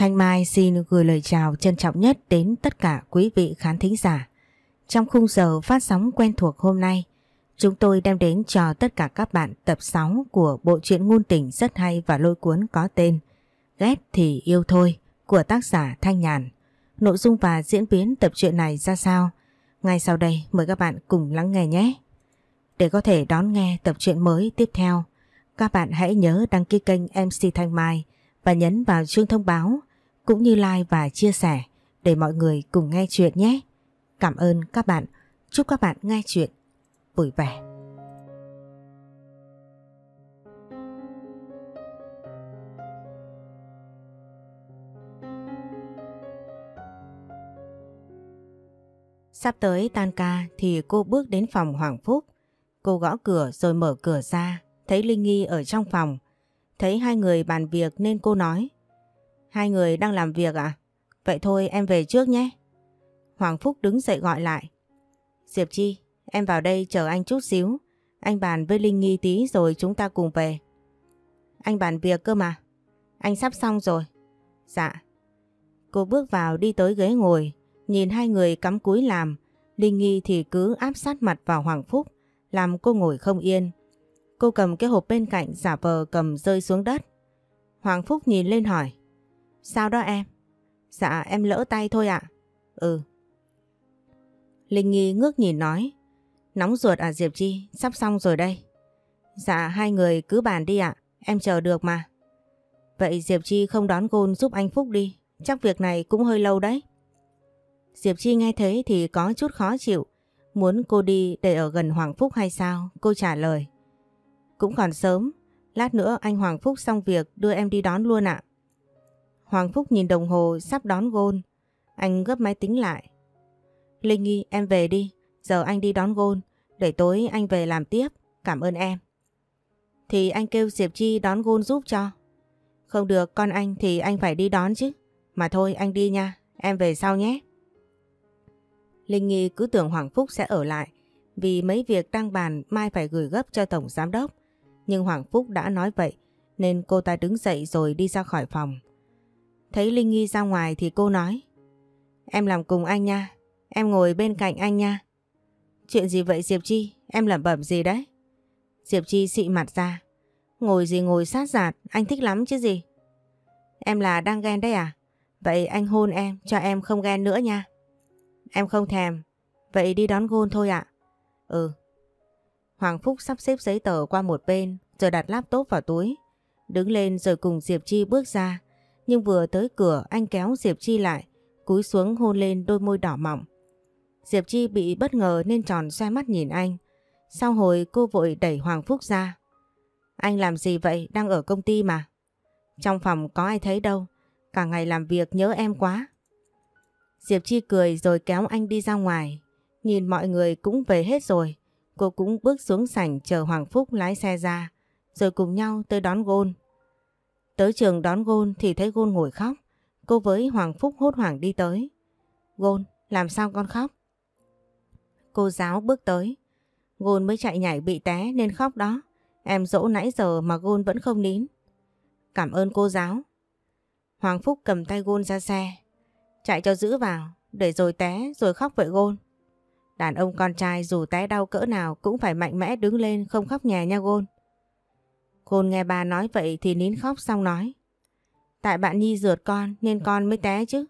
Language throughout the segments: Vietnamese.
Thanh Mai xin gửi lời chào trân trọng nhất đến tất cả quý vị khán thính giả. Trong khung giờ phát sóng quen thuộc hôm nay, chúng tôi đem đến cho tất cả các bạn tập 6 của bộ truyện ngôn tình rất hay và lôi cuốn có tên Ghét thì yêu thôi của tác giả Thanh Nhàn. Nội dung và diễn biến tập truyện này ra sao? Ngay sau đây mời các bạn cùng lắng nghe nhé. Để có thể đón nghe tập truyện mới tiếp theo, các bạn hãy nhớ đăng ký kênh MC Thanh Mai và nhấn vào chuông thông báo cũng như like và chia sẻ để mọi người cùng nghe chuyện nhé. Cảm ơn các bạn. Chúc các bạn nghe chuyện vui vẻ. Sắp tới tan ca thì cô bước đến phòng Hoàng Phúc. Cô gõ cửa rồi mở cửa ra, thấy Linh Nghi ở trong phòng. Thấy hai người bàn việc nên cô nói. Hai người đang làm việc à? Vậy thôi em về trước nhé. Hoàng Phúc đứng dậy gọi lại. Diệp Chi, em vào đây chờ anh chút xíu. Anh bàn với Linh Nghi tí rồi chúng ta cùng về. Anh bàn việc cơ mà. Anh sắp xong rồi. Dạ. Cô bước vào đi tới ghế ngồi, nhìn hai người cắm cúi làm. Linh Nghi thì cứ áp sát mặt vào Hoàng Phúc, làm cô ngồi không yên. Cô cầm cái hộp bên cạnh giả vờ cầm rơi xuống đất. Hoàng Phúc nhìn lên hỏi. Sao đó em? Dạ em lỡ tay thôi ạ. Ừ. Linh Nghi ngước nhìn nói. Nóng ruột à Diệp Chi, sắp xong rồi đây. Dạ hai người cứ bàn đi ạ, em chờ được mà. Vậy Diệp Chi không đón gôn giúp anh Phúc đi, chắc việc này cũng hơi lâu đấy. Diệp Chi nghe thế thì có chút khó chịu, muốn cô đi để ở gần Hoàng Phúc hay sao, cô trả lời. Cũng còn sớm, lát nữa anh Hoàng Phúc xong việc đưa em đi đón luôn ạ. À. Hoàng Phúc nhìn đồng hồ sắp đón gôn. Anh gấp máy tính lại. Linh Nghi em về đi, giờ anh đi đón gôn, để tối anh về làm tiếp, cảm ơn em. Thì anh kêu Diệp Chi đón gôn giúp cho. Không được, con anh thì anh phải đi đón chứ. Mà thôi anh đi nha, em về sau nhé. Linh Nghi cứ tưởng Hoàng Phúc sẽ ở lại vì mấy việc đăng bàn mai phải gửi gấp cho Tổng Giám Đốc. Nhưng Hoàng Phúc đã nói vậy nên cô ta đứng dậy rồi đi ra khỏi phòng. Thấy Linh Nghi ra ngoài thì cô nói Em làm cùng anh nha Em ngồi bên cạnh anh nha Chuyện gì vậy Diệp Chi Em lẩm bẩm gì đấy Diệp Chi xị mặt ra Ngồi gì ngồi sát giạt Anh thích lắm chứ gì Em là đang ghen đấy à Vậy anh hôn em cho em không ghen nữa nha Em không thèm Vậy đi đón gôn thôi ạ Ừ Hoàng Phúc sắp xếp giấy tờ qua một bên Rồi đặt laptop vào túi Đứng lên rồi cùng Diệp Chi bước ra nhưng vừa tới cửa anh kéo Diệp Chi lại, cúi xuống hôn lên đôi môi đỏ mọng. Diệp Chi bị bất ngờ nên tròn xoay mắt nhìn anh. Sau hồi cô vội đẩy Hoàng Phúc ra. Anh làm gì vậy? Đang ở công ty mà. Trong phòng có ai thấy đâu. Cả ngày làm việc nhớ em quá. Diệp Chi cười rồi kéo anh đi ra ngoài. Nhìn mọi người cũng về hết rồi. Cô cũng bước xuống sảnh chờ Hoàng Phúc lái xe ra. Rồi cùng nhau tới đón gôn. Tới trường đón Gôn thì thấy Gôn ngồi khóc. Cô với Hoàng Phúc hốt hoảng đi tới. Gôn, làm sao con khóc? Cô giáo bước tới. Gôn mới chạy nhảy bị té nên khóc đó. Em dỗ nãy giờ mà Gôn vẫn không nín. Cảm ơn cô giáo. Hoàng Phúc cầm tay Gôn ra xe. Chạy cho giữ vào, để rồi té rồi khóc vậy Gôn. Đàn ông con trai dù té đau cỡ nào cũng phải mạnh mẽ đứng lên không khóc nhè nha Gôn. Khôn nghe bà nói vậy thì nín khóc xong nói. Tại bạn Nhi rượt con nên con mới té chứ.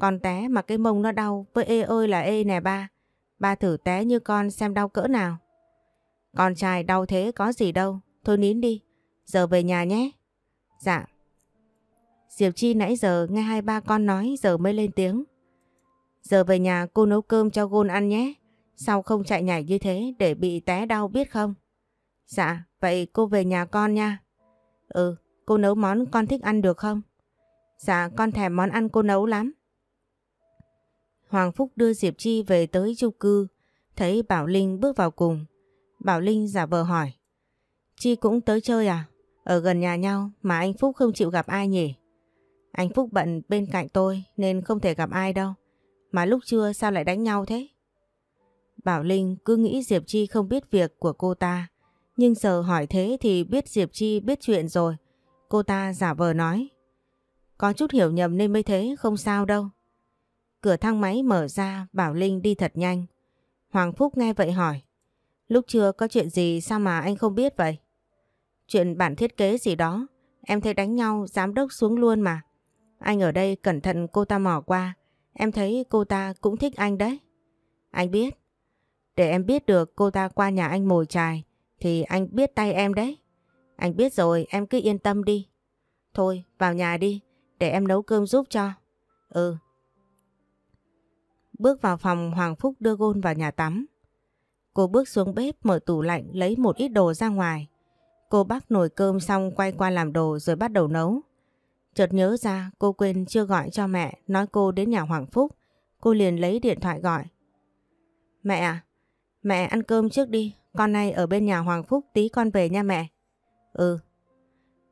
Con té mà cái mông nó đau với ê ơi là ê nè ba. Ba thử té như con xem đau cỡ nào. Con trai đau thế có gì đâu. Thôi nín đi. Giờ về nhà nhé. Dạ. Diệp Chi nãy giờ nghe hai ba con nói giờ mới lên tiếng. Giờ về nhà cô nấu cơm cho Gôn ăn nhé. Sao không chạy nhảy như thế để bị té đau biết không? Dạ, vậy cô về nhà con nha. Ừ, cô nấu món con thích ăn được không? Dạ, con thèm món ăn cô nấu lắm. Hoàng Phúc đưa Diệp Chi về tới chung cư, thấy Bảo Linh bước vào cùng. Bảo Linh giả vờ hỏi. Chi cũng tới chơi à? Ở gần nhà nhau mà anh Phúc không chịu gặp ai nhỉ? Anh Phúc bận bên cạnh tôi nên không thể gặp ai đâu. Mà lúc trưa sao lại đánh nhau thế? Bảo Linh cứ nghĩ Diệp Chi không biết việc của cô ta nhưng giờ hỏi thế thì biết Diệp Chi biết chuyện rồi. Cô ta giả vờ nói. Có chút hiểu nhầm nên mới thế, không sao đâu. Cửa thang máy mở ra, Bảo Linh đi thật nhanh. Hoàng Phúc nghe vậy hỏi. Lúc chưa có chuyện gì sao mà anh không biết vậy? Chuyện bản thiết kế gì đó, em thấy đánh nhau, giám đốc xuống luôn mà. Anh ở đây cẩn thận cô ta mò qua, em thấy cô ta cũng thích anh đấy. Anh biết. Để em biết được cô ta qua nhà anh mồi chài, thì anh biết tay em đấy. Anh biết rồi em cứ yên tâm đi. Thôi vào nhà đi để em nấu cơm giúp cho. Ừ. Bước vào phòng Hoàng Phúc đưa Gôn vào nhà tắm. Cô bước xuống bếp mở tủ lạnh lấy một ít đồ ra ngoài. Cô bắt nồi cơm xong quay qua làm đồ rồi bắt đầu nấu. Chợt nhớ ra cô quên chưa gọi cho mẹ nói cô đến nhà Hoàng Phúc. Cô liền lấy điện thoại gọi. Mẹ à, mẹ ăn cơm trước đi, con nay ở bên nhà Hoàng Phúc tí con về nha mẹ. Ừ.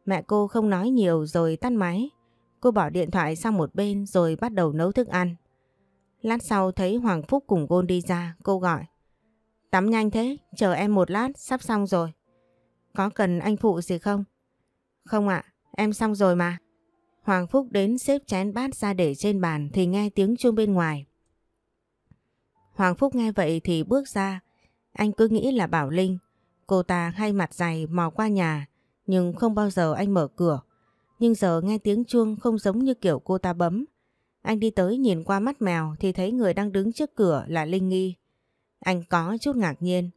Mẹ cô không nói nhiều rồi tắt máy. Cô bỏ điện thoại sang một bên rồi bắt đầu nấu thức ăn. Lát sau thấy Hoàng Phúc cùng Gôn đi ra, cô gọi. Tắm nhanh thế, chờ em một lát, sắp xong rồi. Có cần anh phụ gì không? Không ạ, em xong rồi mà. Hoàng Phúc đến xếp chén bát ra để trên bàn thì nghe tiếng chuông bên ngoài. Hoàng Phúc nghe vậy thì bước ra, anh cứ nghĩ là Bảo Linh, cô ta hay mặt dày mò qua nhà, nhưng không bao giờ anh mở cửa. Nhưng giờ nghe tiếng chuông không giống như kiểu cô ta bấm. Anh đi tới nhìn qua mắt mèo thì thấy người đang đứng trước cửa là Linh Nghi. Anh có chút ngạc nhiên,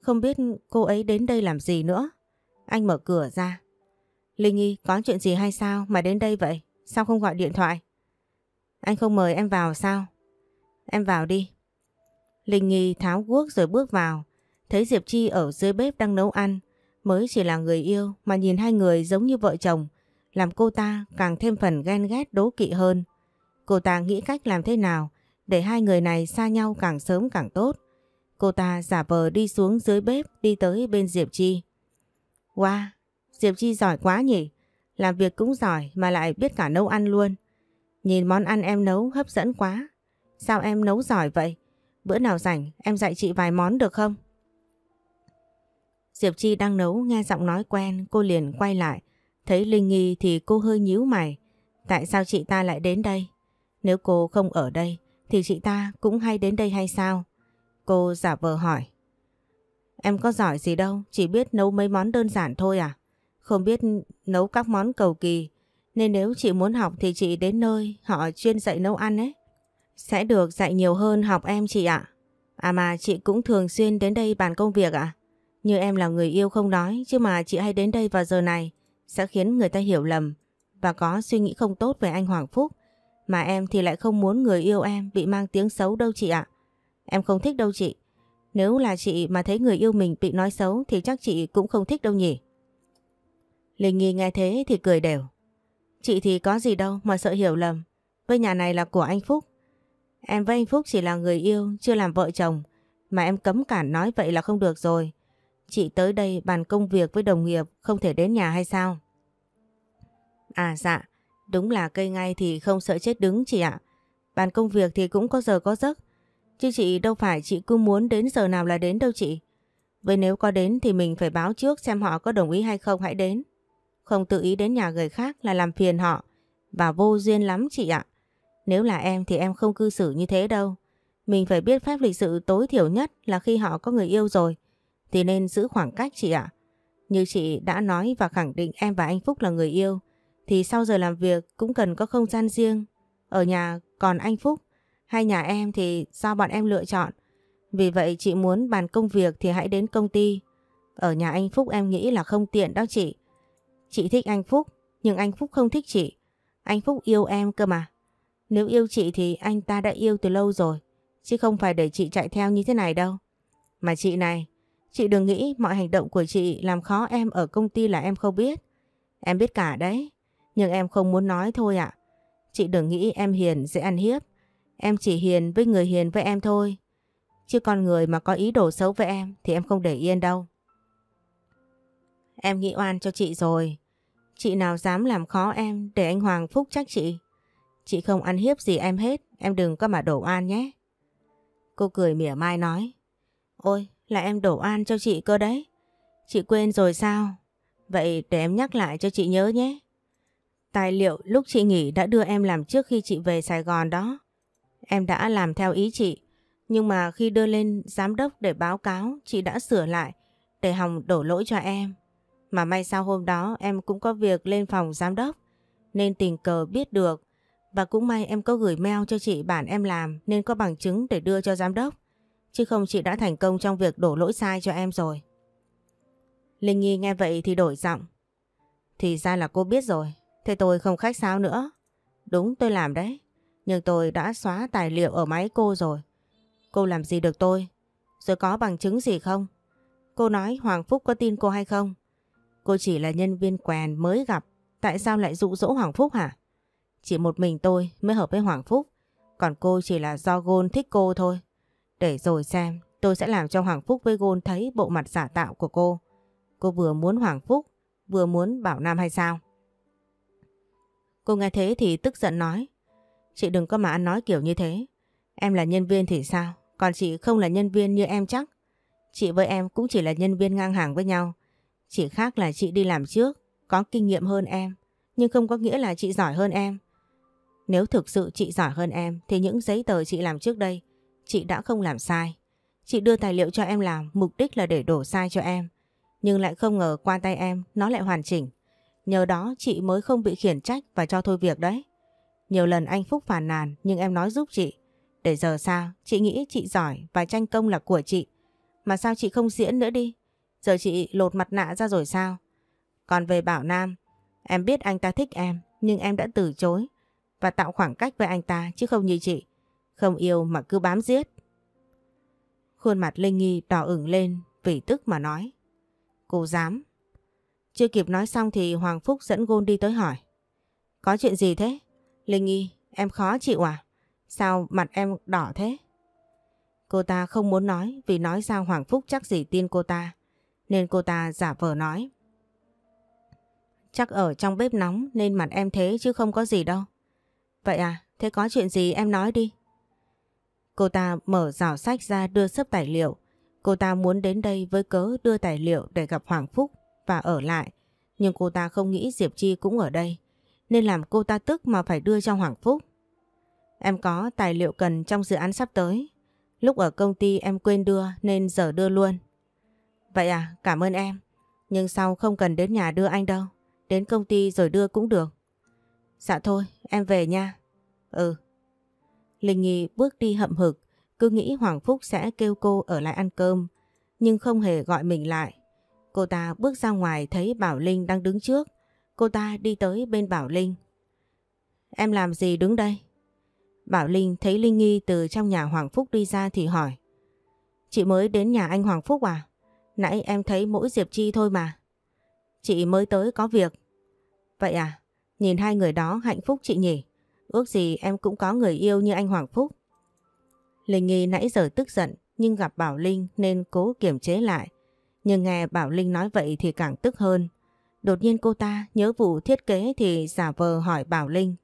không biết cô ấy đến đây làm gì nữa. Anh mở cửa ra. Linh Nghi có chuyện gì hay sao mà đến đây vậy? Sao không gọi điện thoại? Anh không mời em vào sao? Em vào đi. Linh Nghi tháo guốc rồi bước vào. Thấy Diệp Chi ở dưới bếp đang nấu ăn, mới chỉ là người yêu mà nhìn hai người giống như vợ chồng, làm cô ta càng thêm phần ghen ghét đố kỵ hơn. Cô ta nghĩ cách làm thế nào để hai người này xa nhau càng sớm càng tốt. Cô ta giả vờ đi xuống dưới bếp đi tới bên Diệp Chi. Wow, Diệp Chi giỏi quá nhỉ, làm việc cũng giỏi mà lại biết cả nấu ăn luôn. Nhìn món ăn em nấu hấp dẫn quá, sao em nấu giỏi vậy? Bữa nào rảnh em dạy chị vài món được không? Diệp Chi đang nấu nghe giọng nói quen cô liền quay lại. Thấy Linh Nghi thì cô hơi nhíu mày. Tại sao chị ta lại đến đây? Nếu cô không ở đây thì chị ta cũng hay đến đây hay sao? Cô giả vờ hỏi. Em có giỏi gì đâu, chỉ biết nấu mấy món đơn giản thôi à? Không biết nấu các món cầu kỳ. Nên nếu chị muốn học thì chị đến nơi họ chuyên dạy nấu ăn ấy. Sẽ được dạy nhiều hơn học em chị ạ. À. à mà chị cũng thường xuyên đến đây bàn công việc ạ. À? Như em là người yêu không nói chứ mà chị hay đến đây vào giờ này sẽ khiến người ta hiểu lầm và có suy nghĩ không tốt về anh Hoàng Phúc. Mà em thì lại không muốn người yêu em bị mang tiếng xấu đâu chị ạ. Em không thích đâu chị. Nếu là chị mà thấy người yêu mình bị nói xấu thì chắc chị cũng không thích đâu nhỉ. Linh Nghi nghe thế thì cười đều. Chị thì có gì đâu mà sợ hiểu lầm. Với nhà này là của anh Phúc. Em với anh Phúc chỉ là người yêu, chưa làm vợ chồng. Mà em cấm cản nói vậy là không được rồi. Chị tới đây bàn công việc với đồng nghiệp không thể đến nhà hay sao? À dạ, đúng là cây ngay thì không sợ chết đứng chị ạ. Bàn công việc thì cũng có giờ có giấc. Chứ chị đâu phải chị cứ muốn đến giờ nào là đến đâu chị. Vậy nếu có đến thì mình phải báo trước xem họ có đồng ý hay không hãy đến. Không tự ý đến nhà người khác là làm phiền họ. Và vô duyên lắm chị ạ. Nếu là em thì em không cư xử như thế đâu. Mình phải biết phép lịch sự tối thiểu nhất là khi họ có người yêu rồi thì nên giữ khoảng cách chị ạ. Như chị đã nói và khẳng định em và anh Phúc là người yêu, thì sau giờ làm việc cũng cần có không gian riêng. Ở nhà còn anh Phúc hay nhà em thì do bọn em lựa chọn. Vì vậy chị muốn bàn công việc thì hãy đến công ty. Ở nhà anh Phúc em nghĩ là không tiện đó chị. Chị thích anh Phúc, nhưng anh Phúc không thích chị. Anh Phúc yêu em cơ mà. Nếu yêu chị thì anh ta đã yêu từ lâu rồi, chứ không phải để chị chạy theo như thế này đâu. Mà chị này, Chị đừng nghĩ mọi hành động của chị làm khó em ở công ty là em không biết. Em biết cả đấy, nhưng em không muốn nói thôi ạ. Chị đừng nghĩ em hiền dễ ăn hiếp. Em chỉ hiền với người hiền với em thôi. Chứ con người mà có ý đồ xấu với em thì em không để yên đâu. Em nghĩ oan cho chị rồi. Chị nào dám làm khó em để anh Hoàng phúc trách chị. Chị không ăn hiếp gì em hết, em đừng có mà đổ oan nhé. Cô cười mỉa mai nói. Ôi, là em đổ oan cho chị cơ đấy. Chị quên rồi sao? Vậy để em nhắc lại cho chị nhớ nhé. Tài liệu lúc chị nghỉ đã đưa em làm trước khi chị về Sài Gòn đó. Em đã làm theo ý chị, nhưng mà khi đưa lên giám đốc để báo cáo, chị đã sửa lại để Hồng đổ lỗi cho em. Mà may sao hôm đó em cũng có việc lên phòng giám đốc, nên tình cờ biết được. Và cũng may em có gửi mail cho chị bản em làm nên có bằng chứng để đưa cho giám đốc. Chứ không chị đã thành công trong việc đổ lỗi sai cho em rồi. Linh Nhi nghe vậy thì đổi giọng. Thì ra là cô biết rồi. Thế tôi không khách sáo nữa. Đúng tôi làm đấy. Nhưng tôi đã xóa tài liệu ở máy cô rồi. Cô làm gì được tôi? Rồi có bằng chứng gì không? Cô nói Hoàng Phúc có tin cô hay không? Cô chỉ là nhân viên quen mới gặp. Tại sao lại dụ dỗ Hoàng Phúc hả? Chỉ một mình tôi mới hợp với Hoàng Phúc. Còn cô chỉ là do Gôn thích cô thôi. Để rồi xem tôi sẽ làm cho Hoàng Phúc với Gôn thấy bộ mặt giả tạo của cô. Cô vừa muốn Hoàng Phúc, vừa muốn Bảo Nam hay sao? Cô nghe thế thì tức giận nói. Chị đừng có mà ăn nói kiểu như thế. Em là nhân viên thì sao? Còn chị không là nhân viên như em chắc. Chị với em cũng chỉ là nhân viên ngang hàng với nhau. Chỉ khác là chị đi làm trước, có kinh nghiệm hơn em. Nhưng không có nghĩa là chị giỏi hơn em. Nếu thực sự chị giỏi hơn em thì những giấy tờ chị làm trước đây chị đã không làm sai. Chị đưa tài liệu cho em làm mục đích là để đổ sai cho em. Nhưng lại không ngờ qua tay em nó lại hoàn chỉnh. Nhờ đó chị mới không bị khiển trách và cho thôi việc đấy. Nhiều lần anh Phúc phản nàn nhưng em nói giúp chị. Để giờ sao? Chị nghĩ chị giỏi và tranh công là của chị. Mà sao chị không diễn nữa đi? Giờ chị lột mặt nạ ra rồi sao? Còn về Bảo Nam, em biết anh ta thích em nhưng em đã từ chối và tạo khoảng cách với anh ta chứ không như chị. Không yêu mà cứ bám giết. Khuôn mặt Linh Nghi đỏ ửng lên vì tức mà nói. Cô dám. Chưa kịp nói xong thì Hoàng Phúc dẫn Gôn đi tới hỏi. Có chuyện gì thế? Linh Nghi, em khó chịu à? Sao mặt em đỏ thế? Cô ta không muốn nói vì nói ra Hoàng Phúc chắc gì tin cô ta. Nên cô ta giả vờ nói. Chắc ở trong bếp nóng nên mặt em thế chứ không có gì đâu. Vậy à, thế có chuyện gì em nói đi. Cô ta mở giỏ sách ra đưa sấp tài liệu. Cô ta muốn đến đây với cớ đưa tài liệu để gặp Hoàng Phúc và ở lại. Nhưng cô ta không nghĩ Diệp Chi cũng ở đây. Nên làm cô ta tức mà phải đưa cho Hoàng Phúc. Em có tài liệu cần trong dự án sắp tới. Lúc ở công ty em quên đưa nên giờ đưa luôn. Vậy à, cảm ơn em. Nhưng sau không cần đến nhà đưa anh đâu. Đến công ty rồi đưa cũng được. Dạ thôi, em về nha. Ừ, Linh Nhi bước đi hậm hực, cứ nghĩ Hoàng Phúc sẽ kêu cô ở lại ăn cơm, nhưng không hề gọi mình lại. Cô ta bước ra ngoài thấy Bảo Linh đang đứng trước, cô ta đi tới bên Bảo Linh. Em làm gì đứng đây? Bảo Linh thấy Linh Nhi từ trong nhà Hoàng Phúc đi ra thì hỏi. Chị mới đến nhà anh Hoàng Phúc à? Nãy em thấy mỗi Diệp Chi thôi mà. Chị mới tới có việc. Vậy à, nhìn hai người đó hạnh phúc chị nhỉ? Ước gì em cũng có người yêu như anh Hoàng Phúc. Linh Nghi nãy giờ tức giận nhưng gặp Bảo Linh nên cố kiềm chế lại. Nhưng nghe Bảo Linh nói vậy thì càng tức hơn. Đột nhiên cô ta nhớ vụ thiết kế thì giả vờ hỏi Bảo Linh.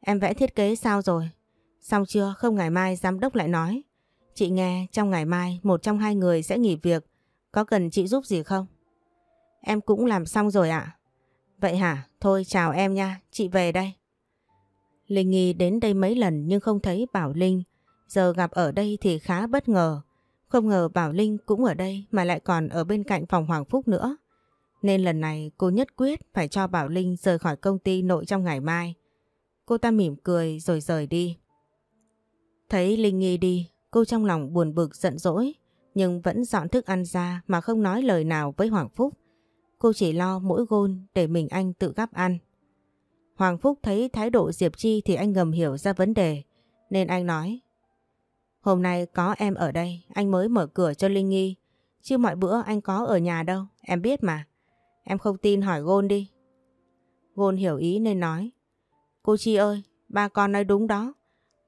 Em vẽ thiết kế sao rồi? Xong chưa không ngày mai giám đốc lại nói. Chị nghe trong ngày mai một trong hai người sẽ nghỉ việc. Có cần chị giúp gì không? Em cũng làm xong rồi ạ. Vậy hả? Thôi chào em nha, chị về đây. Linh Nghi đến đây mấy lần nhưng không thấy Bảo Linh. Giờ gặp ở đây thì khá bất ngờ. Không ngờ Bảo Linh cũng ở đây mà lại còn ở bên cạnh phòng Hoàng Phúc nữa. Nên lần này cô nhất quyết phải cho Bảo Linh rời khỏi công ty nội trong ngày mai. Cô ta mỉm cười rồi rời đi. Thấy Linh Nghi đi, cô trong lòng buồn bực giận dỗi nhưng vẫn dọn thức ăn ra mà không nói lời nào với Hoàng Phúc. Cô chỉ lo mỗi gôn để mình anh tự gắp ăn. Hoàng Phúc thấy thái độ Diệp Chi thì anh ngầm hiểu ra vấn đề, nên anh nói. Hôm nay có em ở đây, anh mới mở cửa cho Linh Nghi, chứ mọi bữa anh có ở nhà đâu, em biết mà. Em không tin hỏi Gôn đi. Gôn hiểu ý nên nói. Cô Chi ơi, ba con nói đúng đó.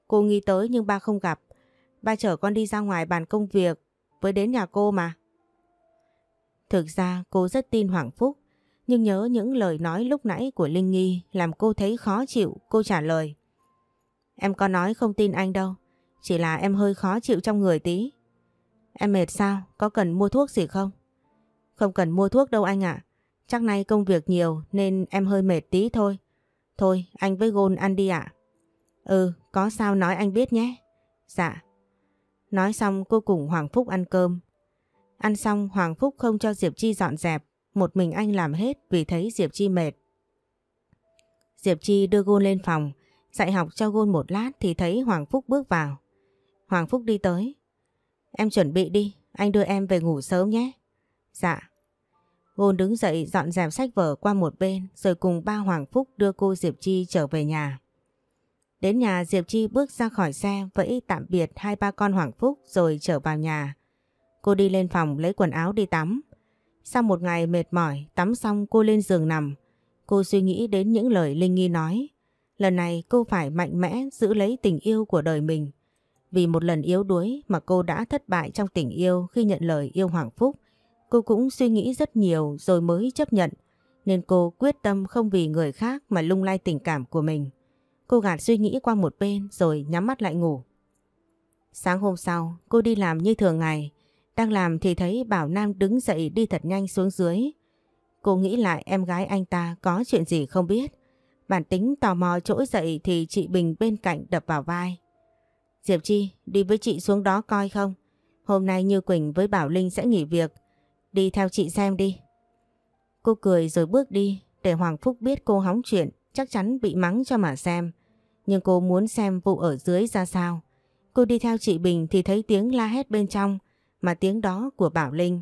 Cô nghi tới nhưng ba không gặp. Ba chở con đi ra ngoài bàn công việc với đến nhà cô mà. Thực ra cô rất tin Hoàng Phúc nhưng nhớ những lời nói lúc nãy của Linh Nghi làm cô thấy khó chịu, cô trả lời. Em có nói không tin anh đâu, chỉ là em hơi khó chịu trong người tí. Em mệt sao, có cần mua thuốc gì không? Không cần mua thuốc đâu anh ạ, chắc nay công việc nhiều nên em hơi mệt tí thôi. Thôi, anh với Gôn ăn đi ạ. Ừ, có sao nói anh biết nhé. Dạ. Nói xong cô cùng Hoàng Phúc ăn cơm. Ăn xong Hoàng Phúc không cho Diệp Chi dọn dẹp một mình anh làm hết vì thấy Diệp Chi mệt. Diệp Chi đưa Gôn lên phòng, dạy học cho Gôn một lát thì thấy Hoàng Phúc bước vào. Hoàng Phúc đi tới. Em chuẩn bị đi, anh đưa em về ngủ sớm nhé. Dạ. Gôn đứng dậy dọn dẹp sách vở qua một bên rồi cùng ba Hoàng Phúc đưa cô Diệp Chi trở về nhà. Đến nhà Diệp Chi bước ra khỏi xe vẫy tạm biệt hai ba con Hoàng Phúc rồi trở vào nhà. Cô đi lên phòng lấy quần áo đi tắm. Sau một ngày mệt mỏi, tắm xong cô lên giường nằm. Cô suy nghĩ đến những lời Linh Nghi nói. Lần này cô phải mạnh mẽ giữ lấy tình yêu của đời mình. Vì một lần yếu đuối mà cô đã thất bại trong tình yêu khi nhận lời yêu Hoàng Phúc. Cô cũng suy nghĩ rất nhiều rồi mới chấp nhận. Nên cô quyết tâm không vì người khác mà lung lay tình cảm của mình. Cô gạt suy nghĩ qua một bên rồi nhắm mắt lại ngủ. Sáng hôm sau, cô đi làm như thường ngày. Đang làm thì thấy Bảo Nam đứng dậy đi thật nhanh xuống dưới. Cô nghĩ lại em gái anh ta có chuyện gì không biết. Bản tính tò mò trỗi dậy thì chị Bình bên cạnh đập vào vai. Diệp Chi, đi với chị xuống đó coi không? Hôm nay Như Quỳnh với Bảo Linh sẽ nghỉ việc. Đi theo chị xem đi. Cô cười rồi bước đi, để Hoàng Phúc biết cô hóng chuyện, chắc chắn bị mắng cho mà xem. Nhưng cô muốn xem vụ ở dưới ra sao. Cô đi theo chị Bình thì thấy tiếng la hét bên trong, mà tiếng đó của Bảo Linh.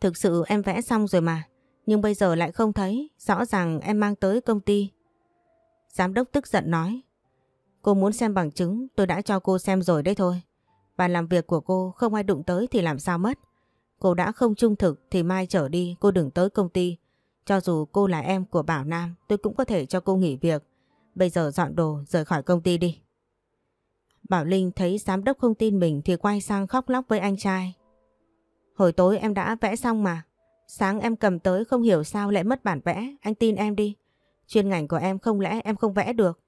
Thực sự em vẽ xong rồi mà, nhưng bây giờ lại không thấy, rõ ràng em mang tới công ty. Giám đốc tức giận nói, cô muốn xem bằng chứng tôi đã cho cô xem rồi đấy thôi. Bàn làm việc của cô không ai đụng tới thì làm sao mất. Cô đã không trung thực thì mai trở đi cô đừng tới công ty. Cho dù cô là em của Bảo Nam tôi cũng có thể cho cô nghỉ việc. Bây giờ dọn đồ rời khỏi công ty đi. Bảo Linh thấy giám đốc không tin mình thì quay sang khóc lóc với anh trai. Hồi tối em đã vẽ xong mà. Sáng em cầm tới không hiểu sao lại mất bản vẽ. Anh tin em đi. Chuyên ngành của em không lẽ em không vẽ được.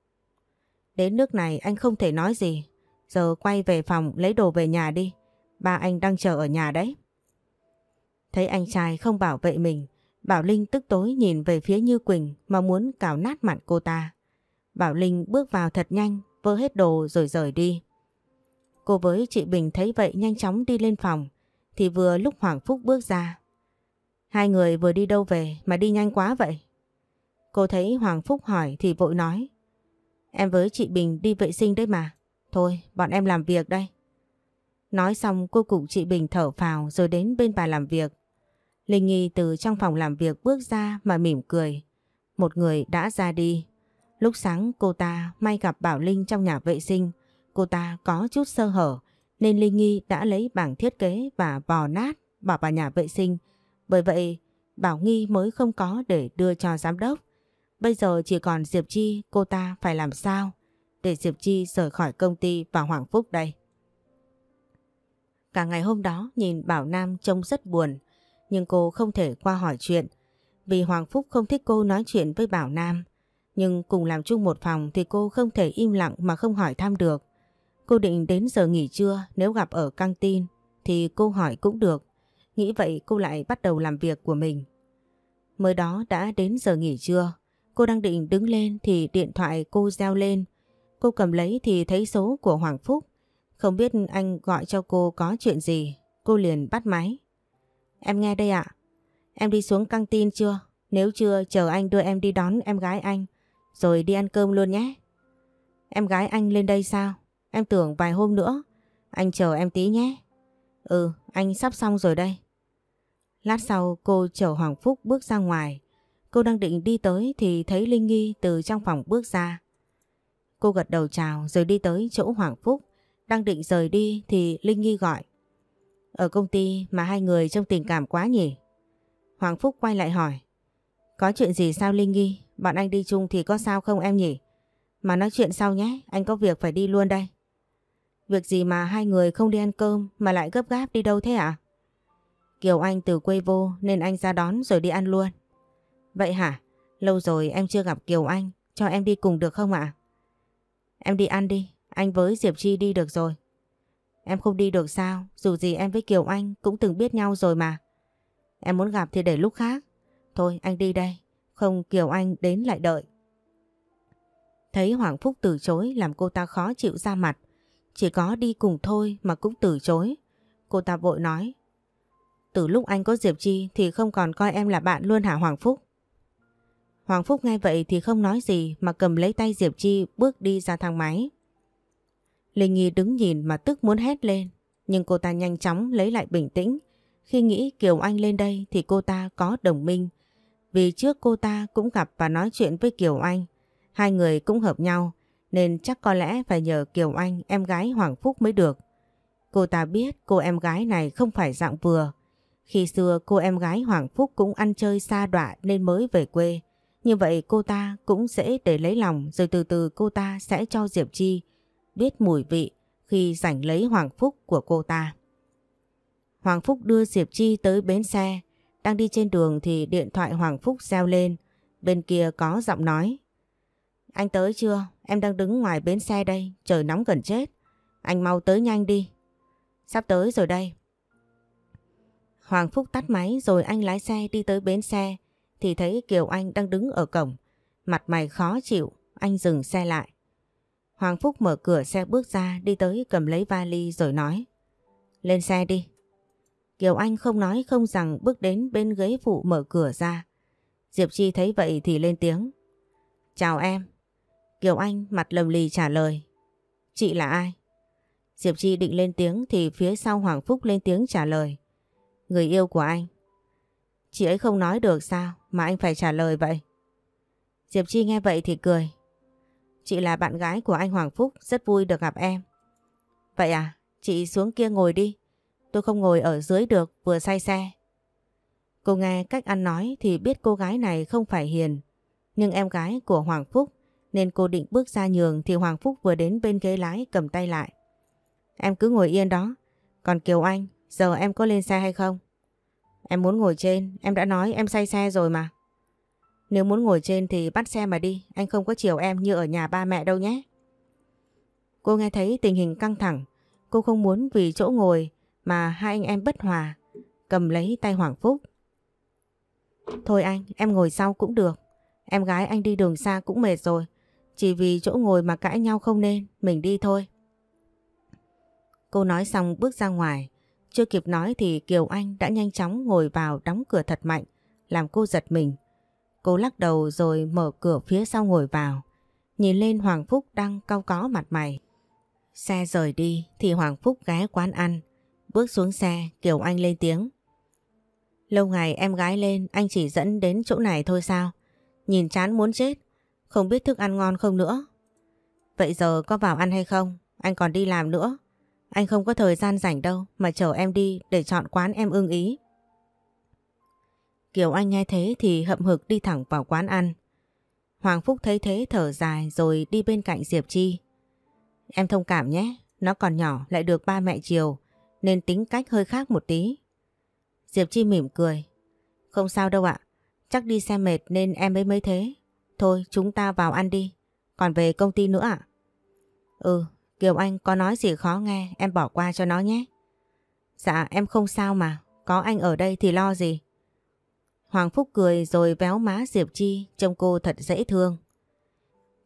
Đến nước này anh không thể nói gì. Giờ quay về phòng lấy đồ về nhà đi. Ba anh đang chờ ở nhà đấy. Thấy anh trai không bảo vệ mình. Bảo Linh tức tối nhìn về phía Như Quỳnh mà muốn cào nát mặt cô ta. Bảo Linh bước vào thật nhanh vơ hết đồ rồi rời đi. Cô với chị Bình thấy vậy nhanh chóng đi lên phòng, thì vừa lúc Hoàng Phúc bước ra. Hai người vừa đi đâu về mà đi nhanh quá vậy? Cô thấy Hoàng Phúc hỏi thì vội nói. Em với chị Bình đi vệ sinh đấy mà. Thôi, bọn em làm việc đây. Nói xong cô cùng chị Bình thở phào rồi đến bên bà làm việc. Linh Nhi từ trong phòng làm việc bước ra mà mỉm cười. Một người đã ra đi. Lúc sáng cô ta may gặp Bảo Linh trong nhà vệ sinh, cô ta có chút sơ hở nên Linh Nghi đã lấy bảng thiết kế và vò nát bỏ vào nhà vệ sinh. Bởi vậy Bảo Nghi mới không có để đưa cho giám đốc. Bây giờ chỉ còn Diệp Chi cô ta phải làm sao để Diệp Chi rời khỏi công ty và Hoàng Phúc đây. Cả ngày hôm đó nhìn Bảo Nam trông rất buồn nhưng cô không thể qua hỏi chuyện vì Hoàng Phúc không thích cô nói chuyện với Bảo Nam. Nhưng cùng làm chung một phòng thì cô không thể im lặng mà không hỏi thăm được. Cô định đến giờ nghỉ trưa nếu gặp ở căng tin thì cô hỏi cũng được. Nghĩ vậy cô lại bắt đầu làm việc của mình. Mới đó đã đến giờ nghỉ trưa. Cô đang định đứng lên thì điện thoại cô reo lên. Cô cầm lấy thì thấy số của Hoàng Phúc. Không biết anh gọi cho cô có chuyện gì. Cô liền bắt máy. Em nghe đây ạ. Em đi xuống căng tin chưa? Nếu chưa chờ anh đưa em đi đón em gái anh. Rồi đi ăn cơm luôn nhé. Em gái anh lên đây sao? Em tưởng vài hôm nữa. Anh chờ em tí nhé. Ừ, anh sắp xong rồi đây. Lát sau cô chở Hoàng Phúc bước ra ngoài. Cô đang định đi tới thì thấy Linh Nghi từ trong phòng bước ra. Cô gật đầu chào rồi đi tới chỗ Hoàng Phúc. Đang định rời đi thì Linh Nghi gọi. Ở công ty mà hai người trong tình cảm quá nhỉ? Hoàng Phúc quay lại hỏi. Có chuyện gì sao Linh Nghi? Bọn anh đi chung thì có sao không em nhỉ? Mà nói chuyện sau nhé, anh có việc phải đi luôn đây. Việc gì mà hai người không đi ăn cơm mà lại gấp gáp đi đâu thế ạ? À? Kiều Anh từ quê vô nên anh ra đón rồi đi ăn luôn. Vậy hả? Lâu rồi em chưa gặp Kiều Anh, cho em đi cùng được không ạ? Em đi ăn đi, anh với Diệp Chi đi được rồi. Em không đi được sao, dù gì em với Kiều Anh cũng từng biết nhau rồi mà. Em muốn gặp thì để lúc khác, Thôi anh đi đây, không Kiều Anh đến lại đợi. Thấy Hoàng Phúc từ chối làm cô ta khó chịu ra mặt. Chỉ có đi cùng thôi mà cũng từ chối. Cô ta vội nói. Từ lúc anh có Diệp Chi thì không còn coi em là bạn luôn hả Hoàng Phúc? Hoàng Phúc nghe vậy thì không nói gì mà cầm lấy tay Diệp Chi bước đi ra thang máy. Linh Nhi đứng nhìn mà tức muốn hét lên. Nhưng cô ta nhanh chóng lấy lại bình tĩnh. Khi nghĩ Kiều Anh lên đây thì cô ta có đồng minh. Vì trước cô ta cũng gặp và nói chuyện với Kiều Anh, hai người cũng hợp nhau nên chắc có lẽ phải nhờ Kiều Anh em gái Hoàng Phúc mới được. Cô ta biết cô em gái này không phải dạng vừa. Khi xưa cô em gái Hoàng Phúc cũng ăn chơi xa đọa nên mới về quê. Như vậy cô ta cũng dễ để lấy lòng rồi từ từ cô ta sẽ cho Diệp Chi biết mùi vị khi giành lấy Hoàng Phúc của cô ta. Hoàng Phúc đưa Diệp Chi tới bến xe. Đang đi trên đường thì điện thoại Hoàng Phúc reo lên, bên kia có giọng nói. Anh tới chưa? Em đang đứng ngoài bến xe đây, trời nóng gần chết. Anh mau tới nhanh đi. Sắp tới rồi đây. Hoàng Phúc tắt máy rồi anh lái xe đi tới bến xe thì thấy Kiều Anh đang đứng ở cổng. Mặt mày khó chịu, anh dừng xe lại. Hoàng Phúc mở cửa xe bước ra đi tới cầm lấy vali rồi nói Lên xe đi Kiều Anh không nói không rằng bước đến bên ghế phụ mở cửa ra. Diệp Chi thấy vậy thì lên tiếng. Chào em. Kiều Anh mặt lầm lì trả lời. Chị là ai? Diệp Chi định lên tiếng thì phía sau Hoàng Phúc lên tiếng trả lời. Người yêu của anh. Chị ấy không nói được sao mà anh phải trả lời vậy? Diệp Chi nghe vậy thì cười. Chị là bạn gái của anh Hoàng Phúc, rất vui được gặp em. Vậy à, chị xuống kia ngồi đi. Tôi không ngồi ở dưới được vừa say xe. Cô nghe cách ăn nói thì biết cô gái này không phải hiền. Nhưng em gái của Hoàng Phúc nên cô định bước ra nhường thì Hoàng Phúc vừa đến bên ghế lái cầm tay lại. Em cứ ngồi yên đó. Còn Kiều Anh, giờ em có lên xe hay không? Em muốn ngồi trên, em đã nói em say xe rồi mà. Nếu muốn ngồi trên thì bắt xe mà đi, anh không có chiều em như ở nhà ba mẹ đâu nhé. Cô nghe thấy tình hình căng thẳng, cô không muốn vì chỗ ngồi mà hai anh em bất hòa, cầm lấy tay Hoàng Phúc. Thôi anh, em ngồi sau cũng được. Em gái anh đi đường xa cũng mệt rồi. Chỉ vì chỗ ngồi mà cãi nhau không nên, mình đi thôi. Cô nói xong bước ra ngoài. Chưa kịp nói thì Kiều Anh đã nhanh chóng ngồi vào đóng cửa thật mạnh, làm cô giật mình. Cô lắc đầu rồi mở cửa phía sau ngồi vào. Nhìn lên Hoàng Phúc đang cau có mặt mày. Xe rời đi thì Hoàng Phúc ghé quán ăn. Bước xuống xe Kiều Anh lên tiếng Lâu ngày em gái lên anh chỉ dẫn đến chỗ này thôi sao Nhìn chán muốn chết Không biết thức ăn ngon không nữa Vậy giờ có vào ăn hay không Anh còn đi làm nữa Anh không có thời gian rảnh đâu Mà chờ em đi để chọn quán em ưng ý Kiều Anh nghe thế thì hậm hực đi thẳng vào quán ăn Hoàng Phúc thấy thế thở dài rồi đi bên cạnh Diệp Chi Em thông cảm nhé Nó còn nhỏ lại được ba mẹ chiều nên tính cách hơi khác một tí. Diệp Chi mỉm cười. Không sao đâu ạ, chắc đi xe mệt nên em ấy mới thế. Thôi chúng ta vào ăn đi, còn về công ty nữa ạ. Ừ, Kiều Anh có nói gì khó nghe em bỏ qua cho nó nhé. Dạ em không sao mà, có anh ở đây thì lo gì. Hoàng Phúc cười rồi véo má Diệp Chi trông cô thật dễ thương.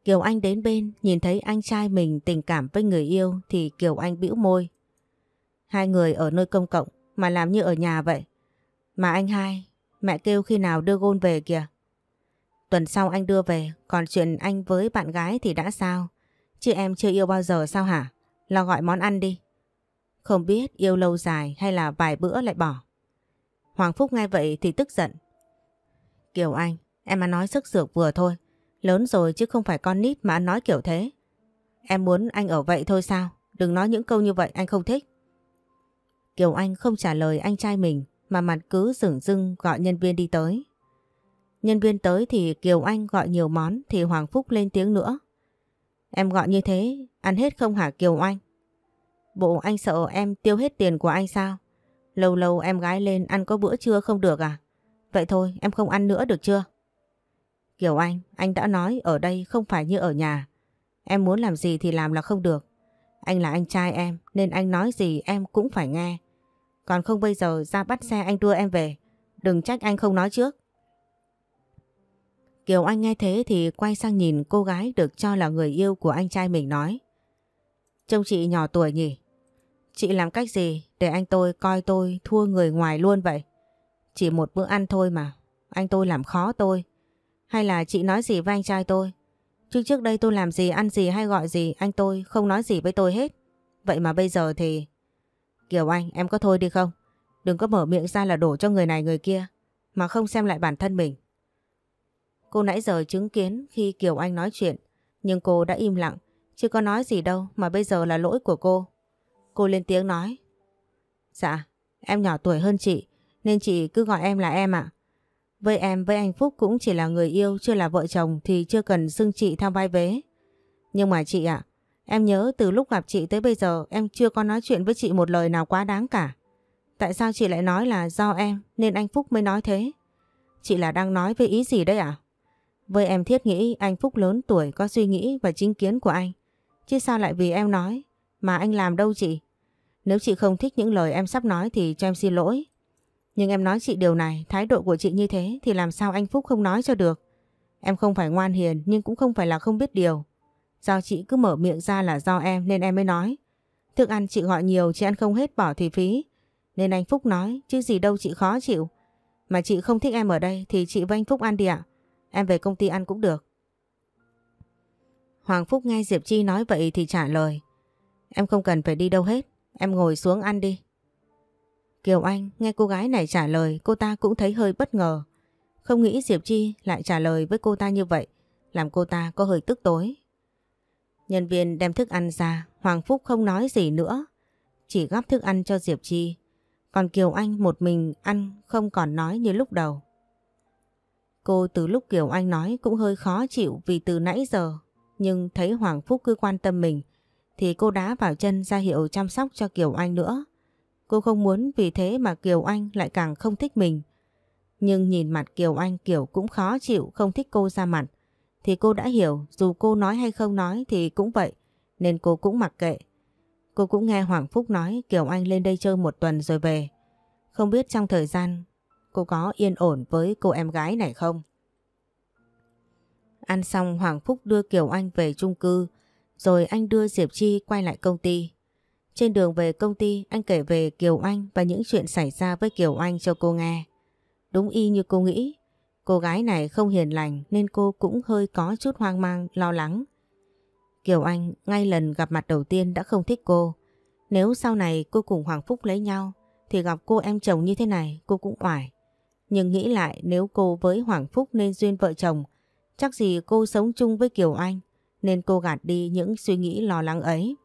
Kiều Anh đến bên nhìn thấy anh trai mình tình cảm với người yêu thì Kiều Anh bĩu môi. Hai người ở nơi công cộng mà làm như ở nhà vậy. Mà anh hai, mẹ kêu khi nào đưa gôn về kìa. Tuần sau anh đưa về, còn chuyện anh với bạn gái thì đã sao? Chứ em chưa yêu bao giờ sao hả? Lo gọi món ăn đi. Không biết yêu lâu dài hay là vài bữa lại bỏ. Hoàng Phúc nghe vậy thì tức giận. Kiều Anh, em mà nói sức dược vừa thôi. Lớn rồi chứ không phải con nít mà nói kiểu thế. Em muốn anh ở vậy thôi sao? Đừng nói những câu như vậy anh không thích. Kiều Anh không trả lời anh trai mình mà mặt cứ dửng dưng gọi nhân viên đi tới. Nhân viên tới thì Kiều Anh gọi nhiều món thì Hoàng Phúc lên tiếng nữa. Em gọi như thế, ăn hết không hả Kiều Anh? Bộ anh sợ em tiêu hết tiền của anh sao? Lâu lâu em gái lên ăn có bữa trưa không được à? Vậy thôi em không ăn nữa được chưa? Kiều Anh, anh đã nói ở đây không phải như ở nhà. Em muốn làm gì thì làm là không được. Anh là anh trai em nên anh nói gì em cũng phải nghe. Còn không bây giờ ra bắt xe anh đưa em về. Đừng trách anh không nói trước. Kiều Anh nghe thế thì quay sang nhìn cô gái được cho là người yêu của anh trai mình nói. Trông chị nhỏ tuổi nhỉ? Chị làm cách gì để anh tôi coi tôi thua người ngoài luôn vậy? Chỉ một bữa ăn thôi mà. Anh tôi làm khó tôi. Hay là chị nói gì với anh trai tôi? Chứ trước đây tôi làm gì, ăn gì hay gọi gì, anh tôi không nói gì với tôi hết. Vậy mà bây giờ thì Kiều Anh em có thôi đi không? Đừng có mở miệng ra là đổ cho người này người kia mà không xem lại bản thân mình. Cô nãy giờ chứng kiến khi Kiều Anh nói chuyện nhưng cô đã im lặng chưa có nói gì đâu mà bây giờ là lỗi của cô. Cô lên tiếng nói Dạ, em nhỏ tuổi hơn chị nên chị cứ gọi em là em ạ. Với em với anh Phúc cũng chỉ là người yêu chưa là vợ chồng thì chưa cần xưng chị theo vai vế. Nhưng mà chị ạ, Em nhớ từ lúc gặp chị tới bây giờ em chưa có nói chuyện với chị một lời nào quá đáng cả. Tại sao chị lại nói là do em nên anh Phúc mới nói thế? Chị là đang nói với ý gì đấy à? Với em thiết nghĩ anh Phúc lớn tuổi có suy nghĩ và chính kiến của anh. Chứ sao lại vì em nói mà anh làm đâu chị? Nếu chị không thích những lời em sắp nói thì cho em xin lỗi. Nhưng em nói chị điều này, thái độ của chị như thế thì làm sao anh Phúc không nói cho được. Em không phải ngoan hiền nhưng cũng không phải là không biết điều. Do chị cứ mở miệng ra là do em nên em mới nói. Thức ăn chị gọi nhiều chị ăn không hết bỏ thì phí. Nên anh Phúc nói chứ gì đâu chị khó chịu. Mà chị không thích em ở đây thì chị với anh Phúc ăn đi ạ. Em về công ty ăn cũng được. Hoàng Phúc nghe Diệp Chi nói vậy thì trả lời. Em không cần phải đi đâu hết. Em ngồi xuống ăn đi. Kiều Anh nghe cô gái này trả lời cô ta cũng thấy hơi bất ngờ. Không nghĩ Diệp Chi lại trả lời với cô ta như vậy. Làm cô ta có hơi tức tối Nhân viên đem thức ăn ra, Hoàng Phúc không nói gì nữa. Chỉ gắp thức ăn cho Diệp Chi. Còn Kiều Anh một mình ăn không còn nói như lúc đầu. Cô từ lúc Kiều Anh nói cũng hơi khó chịu vì từ nãy giờ. Nhưng thấy Hoàng Phúc cứ quan tâm mình thì cô đá vào chân ra hiệu chăm sóc cho Kiều Anh nữa. Cô không muốn vì thế mà Kiều Anh lại càng không thích mình. Nhưng nhìn mặt Kiều Anh Kiều cũng khó chịu không thích cô ra mặt thì cô đã hiểu dù cô nói hay không nói thì cũng vậy nên cô cũng mặc kệ. Cô cũng nghe Hoàng Phúc nói Kiều Anh lên đây chơi một tuần rồi về. Không biết trong thời gian cô có yên ổn với cô em gái này không? Ăn xong Hoàng Phúc đưa Kiều Anh về chung cư rồi anh đưa Diệp Chi quay lại công ty. Trên đường về công ty anh kể về Kiều Anh và những chuyện xảy ra với Kiều Anh cho cô nghe. Đúng y như cô nghĩ Cô gái này không hiền lành nên cô cũng hơi có chút hoang mang, lo lắng. Kiều Anh ngay lần gặp mặt đầu tiên đã không thích cô. Nếu sau này cô cùng Hoàng Phúc lấy nhau thì gặp cô em chồng như thế này cô cũng oải. Nhưng nghĩ lại nếu cô với Hoàng Phúc nên duyên vợ chồng chắc gì cô sống chung với Kiều Anh nên cô gạt đi những suy nghĩ lo lắng ấy.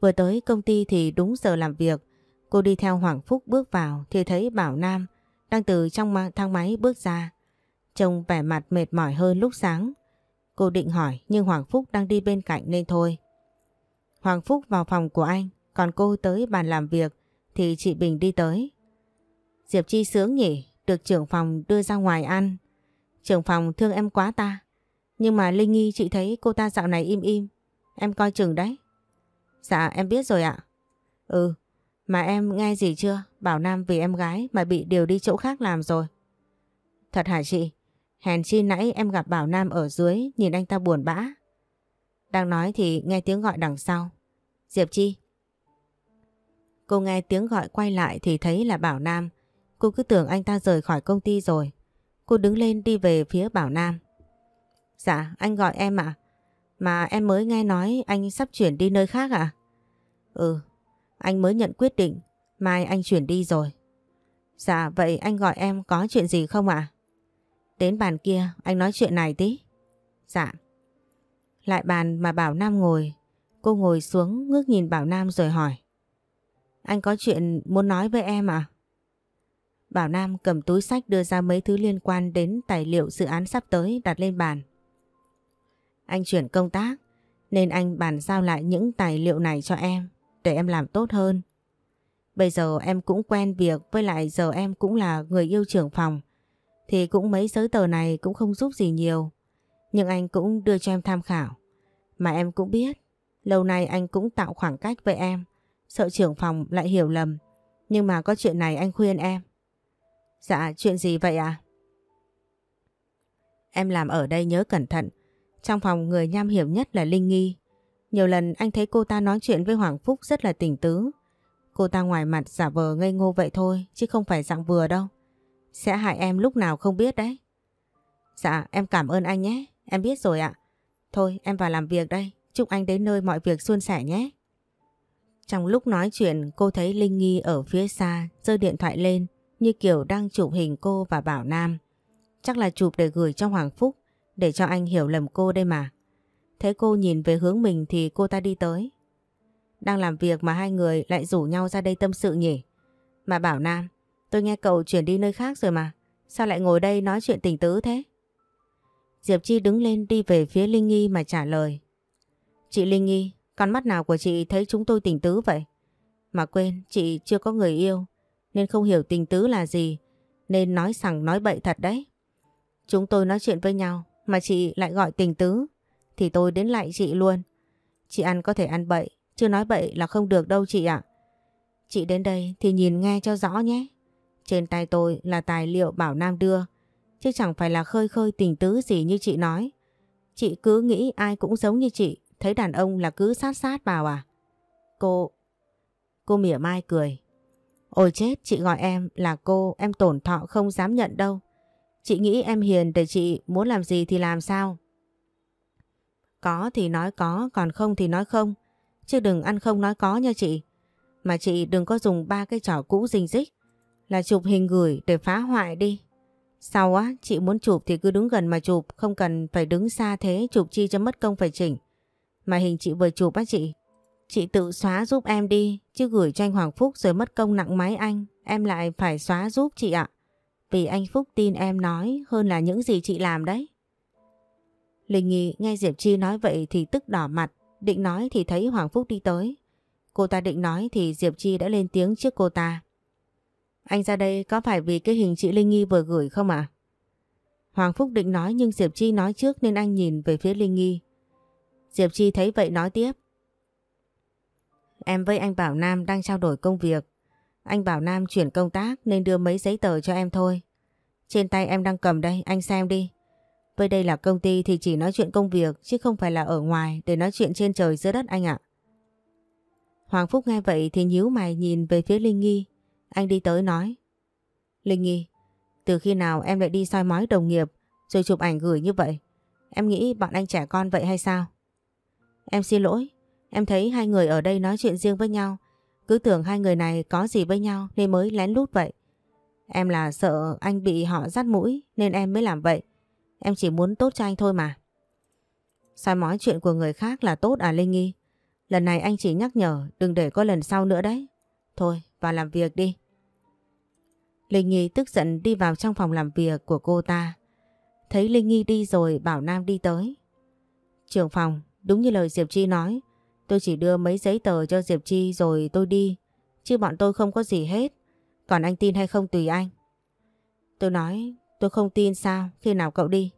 Vừa tới công ty thì đúng giờ làm việc cô đi theo Hoàng Phúc bước vào thì thấy Bảo Nam đang từ trong thang máy bước ra. Trông vẻ mặt mệt mỏi hơn lúc sáng. Cô định hỏi nhưng Hoàng Phúc đang đi bên cạnh nên thôi. Hoàng Phúc vào phòng của anh, còn cô tới bàn làm việc thì chị Bình đi tới. Diệp Chi sướng nhỉ, được trưởng phòng đưa ra ngoài ăn. Trưởng phòng thương em quá ta. Nhưng mà Linh Nghi chị thấy cô ta dạo này im im. Em coi chừng đấy. Dạ em biết rồi ạ. Ừ, mà em nghe gì chưa? Bảo Nam vì em gái mà bị điều đi chỗ khác làm rồi. Thật hả chị? Hèn chi nãy em gặp Bảo Nam ở dưới nhìn anh ta buồn bã. Đang nói thì nghe tiếng gọi đằng sau. Diệp Chi. Cô nghe tiếng gọi quay lại thì thấy là Bảo Nam. Cô cứ tưởng anh ta rời khỏi công ty rồi. Cô đứng lên đi về phía Bảo Nam. Dạ, anh gọi em ạ. Mà em mới nghe nói anh sắp chuyển đi nơi khác ạ. À? Ừ, anh mới nhận quyết định, mai anh chuyển đi rồi. Dạ vậy anh gọi em có chuyện gì không ạ? À? Đến bàn kia anh nói chuyện này tí. Dạ. Lại bàn mà Bảo Nam ngồi, cô ngồi xuống ngước nhìn Bảo Nam rồi hỏi. Anh có chuyện muốn nói với em à? Bảo Nam cầm túi sách đưa ra mấy thứ liên quan đến tài liệu dự án sắp tới đặt lên bàn. Anh chuyển công tác, nên anh bàn giao lại những tài liệu này cho em để em làm tốt hơn. Bây giờ em cũng quen việc với lại giờ em cũng là người yêu trưởng phòng thì cũng mấy giấy tờ này cũng không giúp gì nhiều. Nhưng anh cũng đưa cho em tham khảo. Mà em cũng biết, lâu nay anh cũng tạo khoảng cách với em, sợ trưởng phòng lại hiểu lầm. Nhưng mà có chuyện này anh khuyên em. Dạ, chuyện gì vậy ạ? Em làm ở đây nhớ cẩn thận, trong phòng người nham hiểm nhất là Linh Nghi. Nhiều lần anh thấy cô ta nói chuyện với Hoàng Phúc rất là tỉnh tứ. Cô ta ngoài mặt giả vờ ngây ngô vậy thôi chứ không phải dạng vừa đâu. Sẽ hại em lúc nào không biết đấy. Dạ em cảm ơn anh nhé, em biết rồi ạ. Thôi em vào làm việc đây, chúc anh đến nơi mọi việc suôn sẻ nhé. Trong lúc nói chuyện cô thấy Linh Nghi ở phía xa giơ điện thoại lên như kiểu đang chụp hình cô và Bảo Nam. Chắc là chụp để gửi cho Hoàng Phúc để cho anh hiểu lầm cô đây mà thế cô nhìn về hướng mình thì cô ta đi tới. Đang làm việc mà hai người lại rủ nhau ra đây tâm sự nhỉ? Mà bảo Nam, tôi nghe cậu chuyển đi nơi khác rồi mà. Sao lại ngồi đây nói chuyện tình tứ thế? Diệp Chi đứng lên đi về phía Linh Nghi mà trả lời. Chị Linh Nghi, con mắt nào của chị thấy chúng tôi tình tứ vậy? Mà quên, chị chưa có người yêu, nên không hiểu tình tứ là gì, nên nói sằng nói bậy thật đấy. Chúng tôi nói chuyện với nhau, mà chị lại gọi tình tứ thì tôi đến lại chị luôn. Chị ăn có thể ăn bậy, chưa nói bậy là không được đâu chị ạ. Chị đến đây thì nhìn nghe cho rõ nhé. Trên tay tôi là tài liệu Bảo Nam đưa, chứ chẳng phải là khơi khơi tình tứ gì như chị nói. Chị cứ nghĩ ai cũng giống như chị, thấy đàn ông là cứ sát sát vào à? Cô... Cô mỉa mai cười. Ôi chết, chị gọi em là cô, em tổn thọ không dám nhận đâu. Chị nghĩ em hiền để chị muốn làm gì thì làm sao? Có thì nói có, còn không thì nói không. Chứ đừng ăn không nói có nha chị. Mà chị đừng có dùng ba cái trò cũ dình dích là chụp hình gửi để phá hoại đi. Sau á, chị muốn chụp thì cứ đứng gần mà chụp, không cần phải đứng xa thế chụp chi cho mất công phải chỉnh. Mà hình chị vừa chụp á chị, chị tự xóa giúp em đi, chứ gửi cho anh Hoàng Phúc rồi mất công nặng máy anh, em lại phải xóa giúp chị ạ. Vì anh Phúc tin em nói hơn là những gì chị làm đấy. Linh Nhi nghe Diệp Chi nói vậy thì tức đỏ mặt, định nói thì thấy Hoàng Phúc đi tới. Cô ta định nói thì Diệp Chi đã lên tiếng trước cô ta. Anh ra đây có phải vì cái hình chị Linh Nhi vừa gửi không ạ? À? Hoàng Phúc định nói nhưng Diệp Chi nói trước nên anh nhìn về phía Linh Nhi. Diệp Chi thấy vậy nói tiếp. Em với anh Bảo Nam đang trao đổi công việc. Anh Bảo Nam chuyển công tác nên đưa mấy giấy tờ cho em thôi. Trên tay em đang cầm đây, anh xem đi. Với đây là công ty thì chỉ nói chuyện công việc chứ không phải là ở ngoài để nói chuyện trên trời dưới đất anh ạ. Hoàng Phúc nghe vậy thì nhíu mày nhìn về phía Linh Nghi. Anh đi tới nói. Linh Nghi, từ khi nào em lại đi soi mói đồng nghiệp rồi chụp ảnh gửi như vậy? Em nghĩ bọn anh trẻ con vậy hay sao? Em xin lỗi, em thấy hai người ở đây nói chuyện riêng với nhau. Cứ tưởng hai người này có gì với nhau nên mới lén lút vậy. Em là sợ anh bị họ dắt mũi nên em mới làm vậy. Em chỉ muốn tốt cho anh thôi mà. Sai mói chuyện của người khác là tốt à Linh Nghi? Lần này anh chỉ nhắc nhở đừng để có lần sau nữa đấy. Thôi vào làm việc đi. Linh Nghi tức giận đi vào trong phòng làm việc của cô ta. Thấy Linh Nghi đi rồi bảo Nam đi tới. Trưởng phòng, đúng như lời Diệp Chi nói, tôi chỉ đưa mấy giấy tờ cho Diệp Chi rồi tôi đi, chứ bọn tôi không có gì hết. Còn anh tin hay không tùy anh. Tôi nói Tôi không tin sao khi nào cậu đi.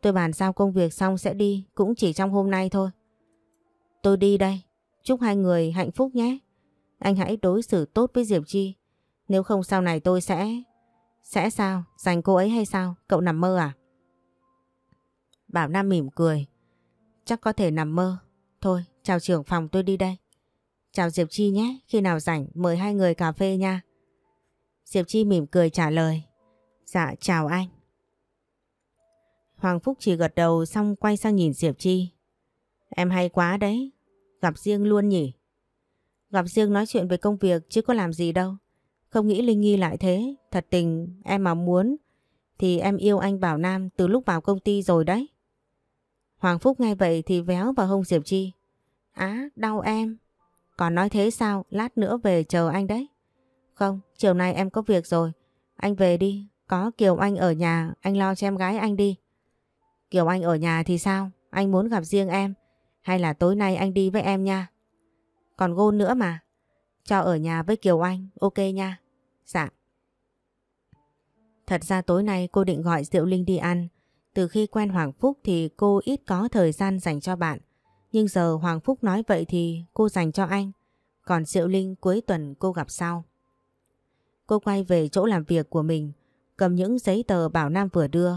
Tôi bàn giao công việc xong sẽ đi cũng chỉ trong hôm nay thôi. Tôi đi đây. Chúc hai người hạnh phúc nhé. Anh hãy đối xử tốt với Diệp Chi. Nếu không sau này tôi sẽ... Sẽ sao? Giành cô ấy hay sao? Cậu nằm mơ à? Bảo Nam mỉm cười. Chắc có thể nằm mơ. Thôi, chào trưởng phòng tôi đi đây. Chào Diệp Chi nhé, khi nào rảnh mời hai người cà phê nha. Diệp Chi mỉm cười trả lời. Dạ chào anh. Hoàng Phúc chỉ gật đầu xong quay sang nhìn Diệp Chi. Em hay quá đấy, gặp riêng luôn nhỉ? Gặp riêng nói chuyện về công việc chứ có làm gì đâu. Không nghĩ Linh Nghi lại thế, thật tình em mà muốn thì em yêu anh Bảo Nam từ lúc vào công ty rồi đấy. Hoàng Phúc nghe vậy thì véo vào hông Diệp Chi. Á, đau em. Còn nói thế sao, lát nữa về chờ anh đấy. Không, chiều nay em có việc rồi, anh về đi, có Kiều Anh ở nhà, anh lo cho em gái anh đi. Kiều Anh ở nhà thì sao? Anh muốn gặp riêng em. Hay là tối nay anh đi với em nha? Còn gôn nữa mà. Cho ở nhà với Kiều Anh, ok nha. Dạ. Thật ra tối nay cô định gọi Diệu Linh đi ăn. Từ khi quen Hoàng Phúc thì cô ít có thời gian dành cho bạn. Nhưng giờ Hoàng Phúc nói vậy thì cô dành cho anh. Còn Diệu Linh cuối tuần cô gặp sau. Cô quay về chỗ làm việc của mình cầm những giấy tờ Bảo Nam vừa đưa.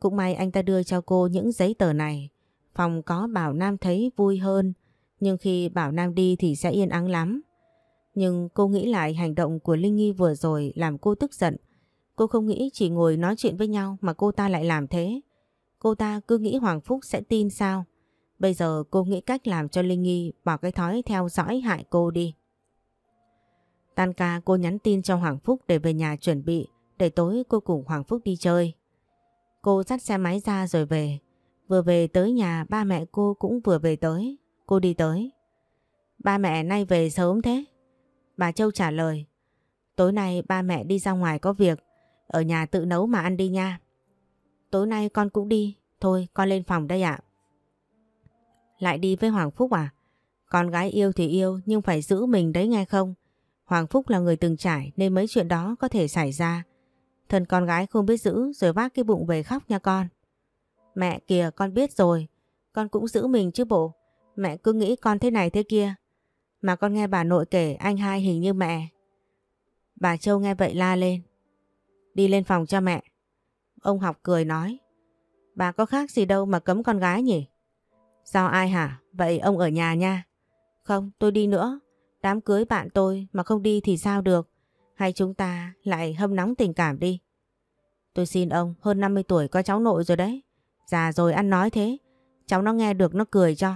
Cũng may anh ta đưa cho cô những giấy tờ này. Phòng có Bảo Nam thấy vui hơn, nhưng khi Bảo Nam đi thì sẽ yên ắng lắm. Nhưng cô nghĩ lại hành động của Linh Nghi vừa rồi làm cô tức giận. Cô không nghĩ chỉ ngồi nói chuyện với nhau mà cô ta lại làm thế. Cô ta cứ nghĩ Hoàng Phúc sẽ tin sao? Bây giờ cô nghĩ cách làm cho Linh Nghi bỏ cái thói theo dõi hại cô đi. Tan ca cô nhắn tin cho Hoàng Phúc để về nhà chuẩn bị để tối cô cùng Hoàng Phúc đi chơi. Cô dắt xe máy ra rồi về. Vừa về tới nhà ba mẹ cô cũng vừa về tới. Cô đi tới. Ba mẹ nay về sớm thế? Bà Châu trả lời. Tối nay ba mẹ đi ra ngoài có việc. Ở nhà tự nấu mà ăn đi nha. Tối nay con cũng đi. Thôi con lên phòng đây ạ. Lại đi với Hoàng Phúc à? Con gái yêu thì yêu nhưng phải giữ mình đấy nghe không? Hoàng Phúc là người từng trải nên mấy chuyện đó có thể xảy ra. Thân con gái không biết giữ rồi vác cái bụng về khóc nha con. Mẹ kìa con biết rồi, con cũng giữ mình chứ bộ. Mẹ cứ nghĩ con thế này thế kia. Mà con nghe bà nội kể anh hai hình như mẹ. Bà Châu nghe vậy la lên. Đi lên phòng cho mẹ. Ông học cười nói. Bà có khác gì đâu mà cấm con gái nhỉ? Sao ai hả? Vậy ông ở nhà nha. Không, tôi đi nữa. Đám cưới bạn tôi mà không đi thì sao được. Hay chúng ta lại hâm nóng tình cảm đi. Tôi xin ông, hơn 50 tuổi có cháu nội rồi đấy. Già rồi ăn nói thế, cháu nó nghe được nó cười cho.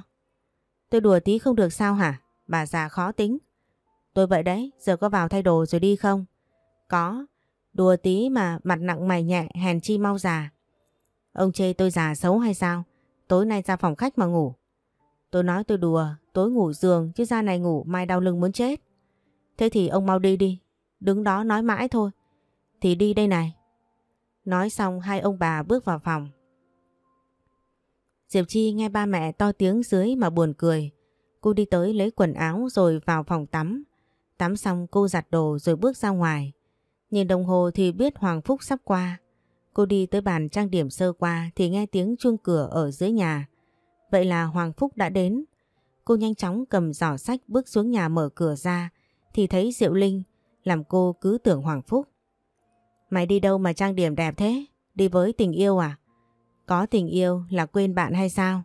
Tôi đùa tí không được sao hả? Bà già khó tính. Tôi vậy đấy, giờ có vào thay đồ rồi đi không? Có, đùa tí mà mặt nặng mày nhẹ, hèn chi mau già. Ông chê tôi già xấu hay sao? Tối nay ra phòng khách mà ngủ. Tôi nói tôi đùa, tối ngủ giường chứ ra này ngủ mai đau lưng muốn chết. Thế thì ông mau đi đi, đứng đó nói mãi thôi. Thì đi đây này. Nói xong hai ông bà bước vào phòng. Diệp Chi nghe ba mẹ to tiếng dưới mà buồn cười. Cô đi tới lấy quần áo rồi vào phòng tắm. Tắm xong cô giặt đồ rồi bước ra ngoài. Nhìn đồng hồ thì biết Hoàng Phúc sắp qua. Cô đi tới bàn trang điểm sơ qua thì nghe tiếng chuông cửa ở dưới nhà. Vậy là Hoàng Phúc đã đến. Cô nhanh chóng cầm giỏ sách bước xuống nhà mở cửa ra thì thấy Diệu Linh làm cô cứ tưởng Hoàng Phúc. Mày đi đâu mà trang điểm đẹp thế? Đi với tình yêu à? Có tình yêu là quên bạn hay sao?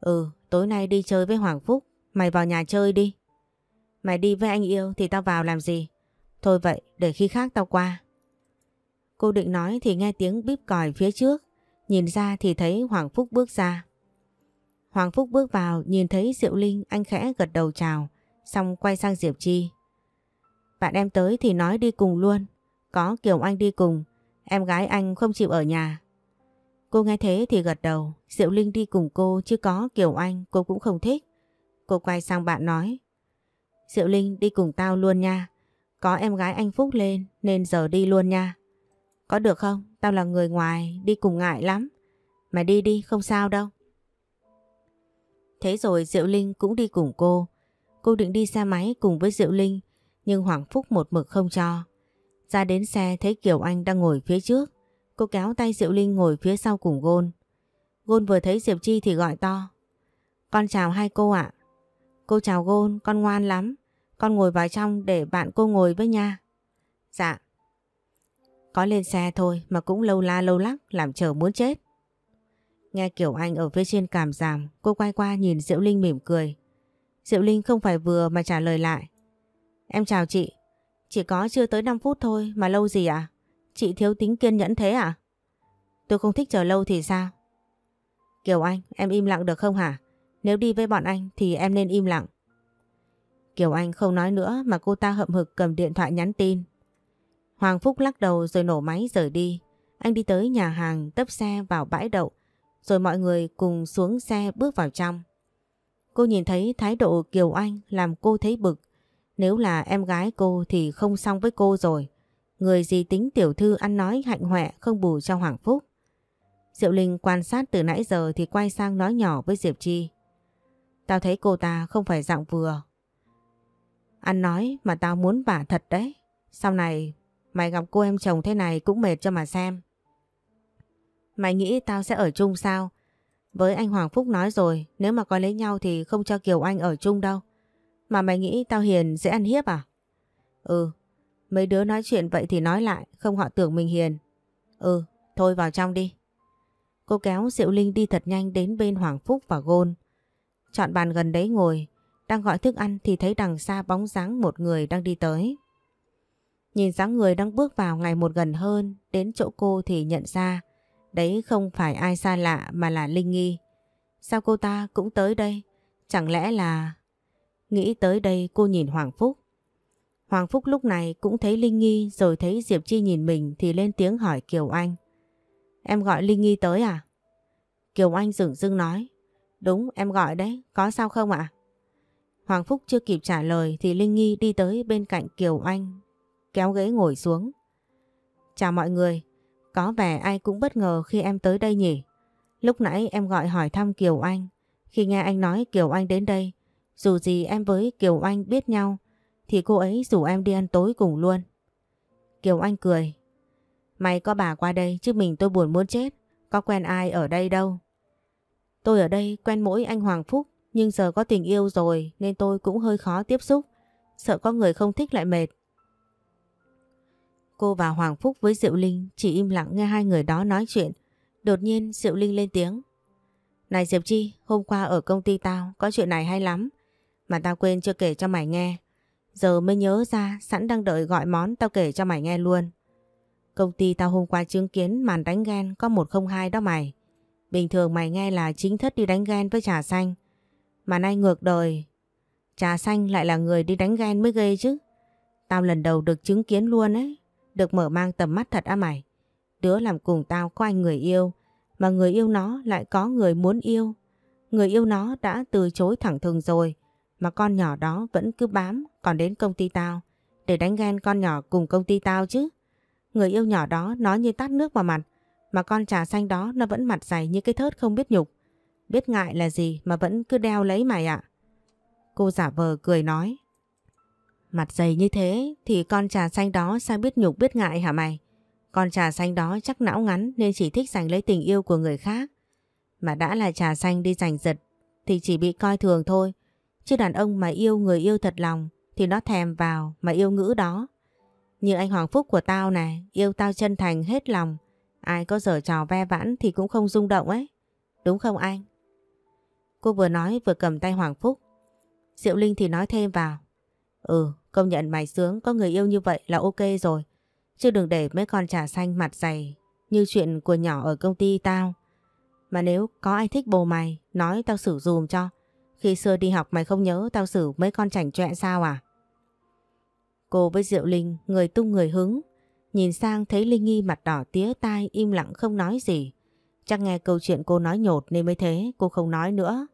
Ừ, tối nay đi chơi với Hoàng Phúc, mày vào nhà chơi đi. Mày đi với anh yêu thì tao vào làm gì? Thôi vậy, để khi khác tao qua. Cô định nói thì nghe tiếng bíp còi phía trước, nhìn ra thì thấy Hoàng Phúc bước ra. Hoàng Phúc bước vào nhìn thấy Diệu Linh anh khẽ gật đầu chào, xong quay sang Diệp Chi. Bạn em tới thì nói đi cùng luôn. Có Kiều Anh đi cùng, em gái anh không chịu ở nhà. Cô nghe thế thì gật đầu, Diệu Linh đi cùng cô chứ có Kiều Anh cô cũng không thích. Cô quay sang bạn nói, Diệu Linh đi cùng tao luôn nha, có em gái anh Phúc lên nên giờ đi luôn nha. Có được không? Tao là người ngoài, đi cùng ngại lắm. Mà đi đi, không sao đâu. Thế rồi Diệu Linh cũng đi cùng cô. Cô định đi xe máy cùng với Diệu Linh nhưng Hoàng Phúc một mực không cho. Ra đến xe thấy Kiều Anh đang ngồi phía trước, cô kéo tay Diệu Linh ngồi phía sau cùng Gôn. Gôn vừa thấy Diệp Chi thì gọi to. Con chào hai cô ạ. Cô chào Gôn, con ngoan lắm. Con ngồi vào trong để bạn cô ngồi với nha. Dạ. Có lên xe thôi mà cũng lâu la lâu lắc làm chờ muốn chết. Nghe Kiều Anh ở phía trên cảm giảm, cô quay qua nhìn Diệu Linh mỉm cười. Diệu Linh không phải vừa mà trả lời lại. Em chào chị. Chỉ có chưa tới 5 phút thôi mà lâu gì à? Chị thiếu tính kiên nhẫn thế à? Tôi không thích chờ lâu thì sao? Kiều Anh, em im lặng được không hả? Nếu đi với bọn anh thì em nên im lặng. Kiều Anh không nói nữa mà cô ta hậm hực cầm điện thoại nhắn tin. Hoàng Phúc lắc đầu rồi nổ máy rời đi. Anh đi tới nhà hàng tấp xe vào bãi đậu rồi mọi người cùng xuống xe bước vào trong. Cô nhìn thấy thái độ Kiều Anh làm cô thấy bực nếu là em gái cô thì không xong với cô rồi. Người gì tính tiểu thư ăn nói hạnh hoẹ không bù cho Hoàng Phúc. Diệu Linh quan sát từ nãy giờ thì quay sang nói nhỏ với Diệp Chi. Tao thấy cô ta không phải dạng vừa. Ăn nói mà tao muốn vả thật đấy. Sau này mày gặp cô em chồng thế này cũng mệt cho mà xem. Mày nghĩ tao sẽ ở chung sao? Với anh Hoàng Phúc nói rồi nếu mà có lấy nhau thì không cho Kiều Anh ở chung đâu. Mà mày nghĩ tao hiền dễ ăn hiếp à? Ừ, mấy đứa nói chuyện vậy thì nói lại, không họ tưởng mình hiền. Ừ, thôi vào trong đi. Cô kéo Diệu Linh đi thật nhanh đến bên Hoàng Phúc và Gôn. Chọn bàn gần đấy ngồi, đang gọi thức ăn thì thấy đằng xa bóng dáng một người đang đi tới. Nhìn dáng người đang bước vào ngày một gần hơn, đến chỗ cô thì nhận ra, đấy không phải ai xa lạ mà là Linh Nghi. Sao cô ta cũng tới đây? Chẳng lẽ là Nghĩ tới đây cô nhìn Hoàng Phúc. Hoàng Phúc lúc này cũng thấy Linh Nghi rồi thấy Diệp Chi nhìn mình thì lên tiếng hỏi Kiều Anh. Em gọi Linh Nghi tới à? Kiều Anh dừng dưng nói. Đúng em gọi đấy, có sao không ạ? Hoàng Phúc chưa kịp trả lời thì Linh Nghi đi tới bên cạnh Kiều Anh, kéo ghế ngồi xuống. Chào mọi người, có vẻ ai cũng bất ngờ khi em tới đây nhỉ? Lúc nãy em gọi hỏi thăm Kiều Anh, khi nghe anh nói Kiều Anh đến đây, dù gì em với Kiều Anh biết nhau thì cô ấy rủ em đi ăn tối cùng luôn. Kiều Anh cười. Mày có bà qua đây chứ mình tôi buồn muốn chết. Có quen ai ở đây đâu. Tôi ở đây quen mỗi anh Hoàng Phúc nhưng giờ có tình yêu rồi nên tôi cũng hơi khó tiếp xúc. Sợ có người không thích lại mệt. Cô và Hoàng Phúc với Diệu Linh chỉ im lặng nghe hai người đó nói chuyện. Đột nhiên Diệu Linh lên tiếng. Này Diệp Chi, hôm qua ở công ty tao có chuyện này hay lắm. Mà tao quên chưa kể cho mày nghe. Giờ mới nhớ ra sẵn đang đợi gọi món tao kể cho mày nghe luôn. Công ty tao hôm qua chứng kiến màn đánh ghen có 102 đó mày. Bình thường mày nghe là chính thất đi đánh ghen với trà xanh. Mà nay ngược đời, trà xanh lại là người đi đánh ghen mới ghê chứ. Tao lần đầu được chứng kiến luôn ấy. Được mở mang tầm mắt thật á mày. Đứa làm cùng tao có anh người yêu. Mà người yêu nó lại có người muốn yêu. Người yêu nó đã từ chối thẳng thừng rồi mà con nhỏ đó vẫn cứ bám còn đến công ty tao để đánh ghen con nhỏ cùng công ty tao chứ. Người yêu nhỏ đó nói như tát nước vào mặt mà con trà xanh đó nó vẫn mặt dày như cái thớt không biết nhục. Biết ngại là gì mà vẫn cứ đeo lấy mày ạ. Cô giả vờ cười nói. Mặt dày như thế thì con trà xanh đó sao biết nhục biết ngại hả mày? Con trà xanh đó chắc não ngắn nên chỉ thích giành lấy tình yêu của người khác. Mà đã là trà xanh đi giành giật thì chỉ bị coi thường thôi Chứ đàn ông mà yêu người yêu thật lòng thì nó thèm vào mà yêu ngữ đó. Như anh Hoàng Phúc của tao này, yêu tao chân thành hết lòng. Ai có dở trò ve vãn thì cũng không rung động ấy. Đúng không anh? Cô vừa nói vừa cầm tay Hoàng Phúc. Diệu Linh thì nói thêm vào. Ừ, công nhận mày sướng có người yêu như vậy là ok rồi. Chứ đừng để mấy con trà xanh mặt dày như chuyện của nhỏ ở công ty tao. Mà nếu có ai thích bồ mày, nói tao xử dùm cho. Khi xưa đi học mày không nhớ tao xử mấy con chảnh chọe sao à? Cô với Diệu Linh người tung người hứng Nhìn sang thấy Linh Nghi mặt đỏ tía tai im lặng không nói gì Chắc nghe câu chuyện cô nói nhột nên mới thế cô không nói nữa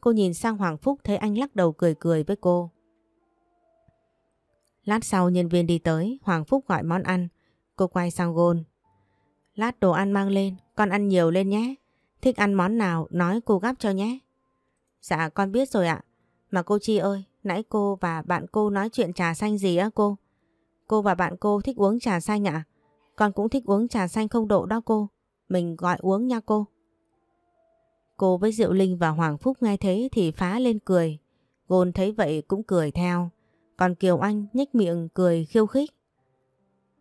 Cô nhìn sang Hoàng Phúc thấy anh lắc đầu cười cười với cô Lát sau nhân viên đi tới Hoàng Phúc gọi món ăn Cô quay sang Gôn Lát đồ ăn mang lên Con ăn nhiều lên nhé Thích ăn món nào nói cô gắp cho nhé Dạ con biết rồi ạ. Mà cô Chi ơi, nãy cô và bạn cô nói chuyện trà xanh gì á cô? Cô và bạn cô thích uống trà xanh ạ? Con cũng thích uống trà xanh không độ đó cô. Mình gọi uống nha cô. Cô với Diệu Linh và Hoàng Phúc nghe thế thì phá lên cười. Gôn thấy vậy cũng cười theo. Còn Kiều Anh nhếch miệng cười khiêu khích.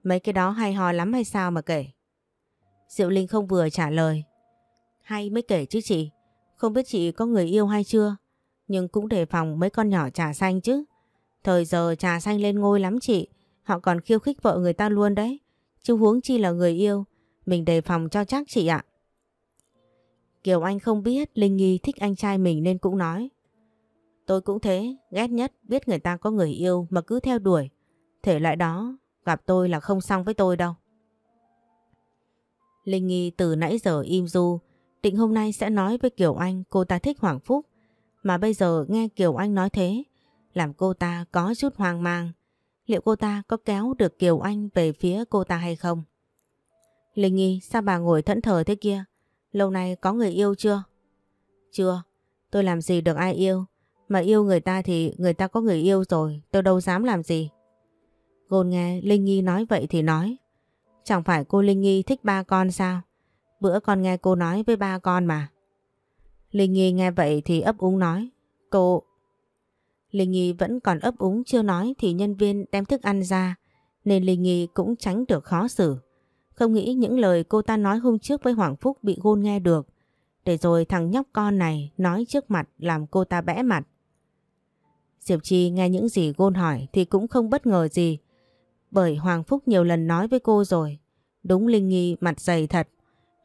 Mấy cái đó hay ho lắm hay sao mà kể? Diệu Linh không vừa trả lời. Hay mới kể chứ chị. Không biết chị có người yêu hay chưa Nhưng cũng đề phòng mấy con nhỏ trà xanh chứ Thời giờ trà xanh lên ngôi lắm chị Họ còn khiêu khích vợ người ta luôn đấy Chứ huống chi là người yêu Mình đề phòng cho chắc chị ạ Kiều Anh không biết Linh Nghi thích anh trai mình nên cũng nói Tôi cũng thế Ghét nhất biết người ta có người yêu Mà cứ theo đuổi Thể loại đó gặp tôi là không xong với tôi đâu Linh Nghi từ nãy giờ im du Định hôm nay sẽ nói với Kiều Anh cô ta thích Hoàng Phúc. Mà bây giờ nghe Kiều Anh nói thế, làm cô ta có chút hoang mang. Liệu cô ta có kéo được Kiều Anh về phía cô ta hay không? Linh Nhi, sao bà ngồi thẫn thờ thế kia? Lâu nay có người yêu chưa? Chưa, tôi làm gì được ai yêu. Mà yêu người ta thì người ta có người yêu rồi, tôi đâu dám làm gì. Gôn nghe Linh Nhi nói vậy thì nói. Chẳng phải cô Linh Nhi thích ba con sao? Bữa con nghe cô nói với ba con mà. Linh Nhi nghe vậy thì ấp úng nói. Cô... Linh Nhi vẫn còn ấp úng chưa nói thì nhân viên đem thức ăn ra nên Linh Nhi cũng tránh được khó xử. Không nghĩ những lời cô ta nói hôm trước với Hoàng Phúc bị gôn nghe được. Để rồi thằng nhóc con này nói trước mặt làm cô ta bẽ mặt. Diệp Chi nghe những gì gôn hỏi thì cũng không bất ngờ gì. Bởi Hoàng Phúc nhiều lần nói với cô rồi. Đúng Linh Nhi mặt dày thật.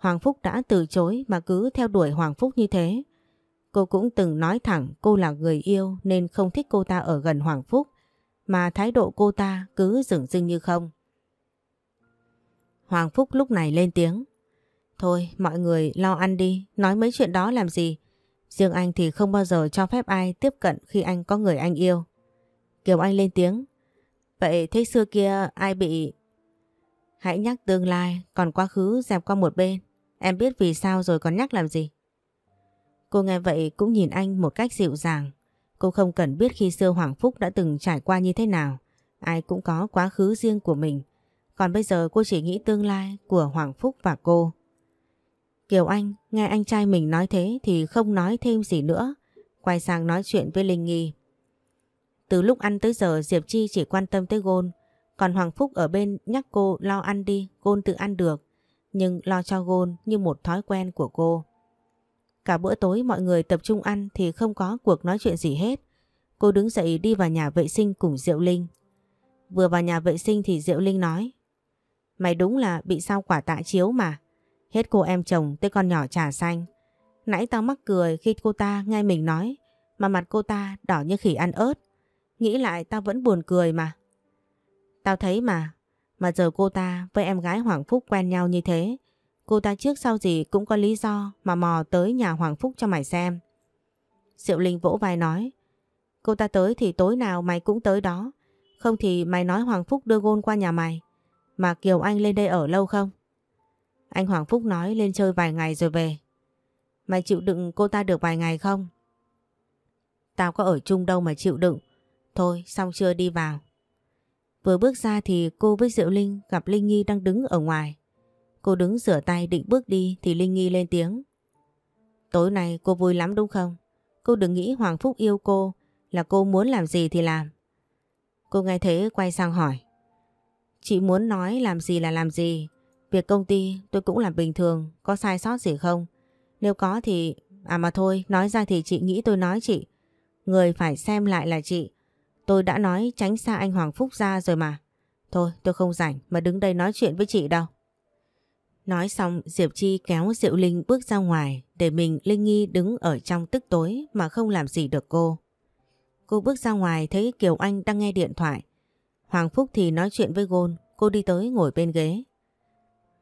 Hoàng Phúc đã từ chối mà cứ theo đuổi Hoàng Phúc như thế. Cô cũng từng nói thẳng cô là người yêu nên không thích cô ta ở gần Hoàng Phúc, mà thái độ cô ta cứ dửng dưng như không. Hoàng Phúc lúc này lên tiếng. Thôi mọi người lo ăn đi, nói mấy chuyện đó làm gì. Riêng anh thì không bao giờ cho phép ai tiếp cận khi anh có người anh yêu. Kiều Anh lên tiếng. Vậy thế xưa kia ai bị... Hãy nhắc tương lai, còn quá khứ dẹp qua một bên. Em biết vì sao rồi còn nhắc làm gì? Cô nghe vậy cũng nhìn anh một cách dịu dàng. Cô không cần biết khi xưa Hoàng Phúc đã từng trải qua như thế nào. Ai cũng có quá khứ riêng của mình. Còn bây giờ cô chỉ nghĩ tương lai của Hoàng Phúc và cô. Kiều Anh nghe anh trai mình nói thế thì không nói thêm gì nữa. Quay sang nói chuyện với Linh Nghi. Từ lúc ăn tới giờ Diệp Chi chỉ quan tâm tới gôn. Còn Hoàng Phúc ở bên nhắc cô lo ăn đi, gôn tự ăn được nhưng lo cho Gôn như một thói quen của cô. Cả bữa tối mọi người tập trung ăn thì không có cuộc nói chuyện gì hết. Cô đứng dậy đi vào nhà vệ sinh cùng Diệu Linh. Vừa vào nhà vệ sinh thì Diệu Linh nói Mày đúng là bị sao quả tạ chiếu mà. Hết cô em chồng tới con nhỏ trà xanh. Nãy tao mắc cười khi cô ta nghe mình nói mà mặt cô ta đỏ như khỉ ăn ớt. Nghĩ lại tao vẫn buồn cười mà. Tao thấy mà, mà giờ cô ta với em gái Hoàng Phúc quen nhau như thế Cô ta trước sau gì cũng có lý do mà mò tới nhà Hoàng Phúc cho mày xem Diệu Linh vỗ vai nói Cô ta tới thì tối nào mày cũng tới đó Không thì mày nói Hoàng Phúc đưa gôn qua nhà mày Mà Kiều Anh lên đây ở lâu không? Anh Hoàng Phúc nói lên chơi vài ngày rồi về Mày chịu đựng cô ta được vài ngày không? Tao có ở chung đâu mà chịu đựng Thôi xong chưa đi vào Vừa bước ra thì cô với Diệu Linh gặp Linh Nhi đang đứng ở ngoài. Cô đứng rửa tay định bước đi thì Linh Nhi lên tiếng. Tối nay cô vui lắm đúng không? Cô đừng nghĩ Hoàng Phúc yêu cô là cô muốn làm gì thì làm. Cô nghe thế quay sang hỏi. Chị muốn nói làm gì là làm gì. Việc công ty tôi cũng làm bình thường, có sai sót gì không? Nếu có thì... À mà thôi, nói ra thì chị nghĩ tôi nói chị. Người phải xem lại là chị. Tôi đã nói tránh xa anh Hoàng Phúc ra rồi mà. Thôi tôi không rảnh mà đứng đây nói chuyện với chị đâu. Nói xong Diệp Chi kéo Diệu Linh bước ra ngoài để mình Linh Nghi đứng ở trong tức tối mà không làm gì được cô. Cô bước ra ngoài thấy Kiều Anh đang nghe điện thoại. Hoàng Phúc thì nói chuyện với Gôn, cô đi tới ngồi bên ghế.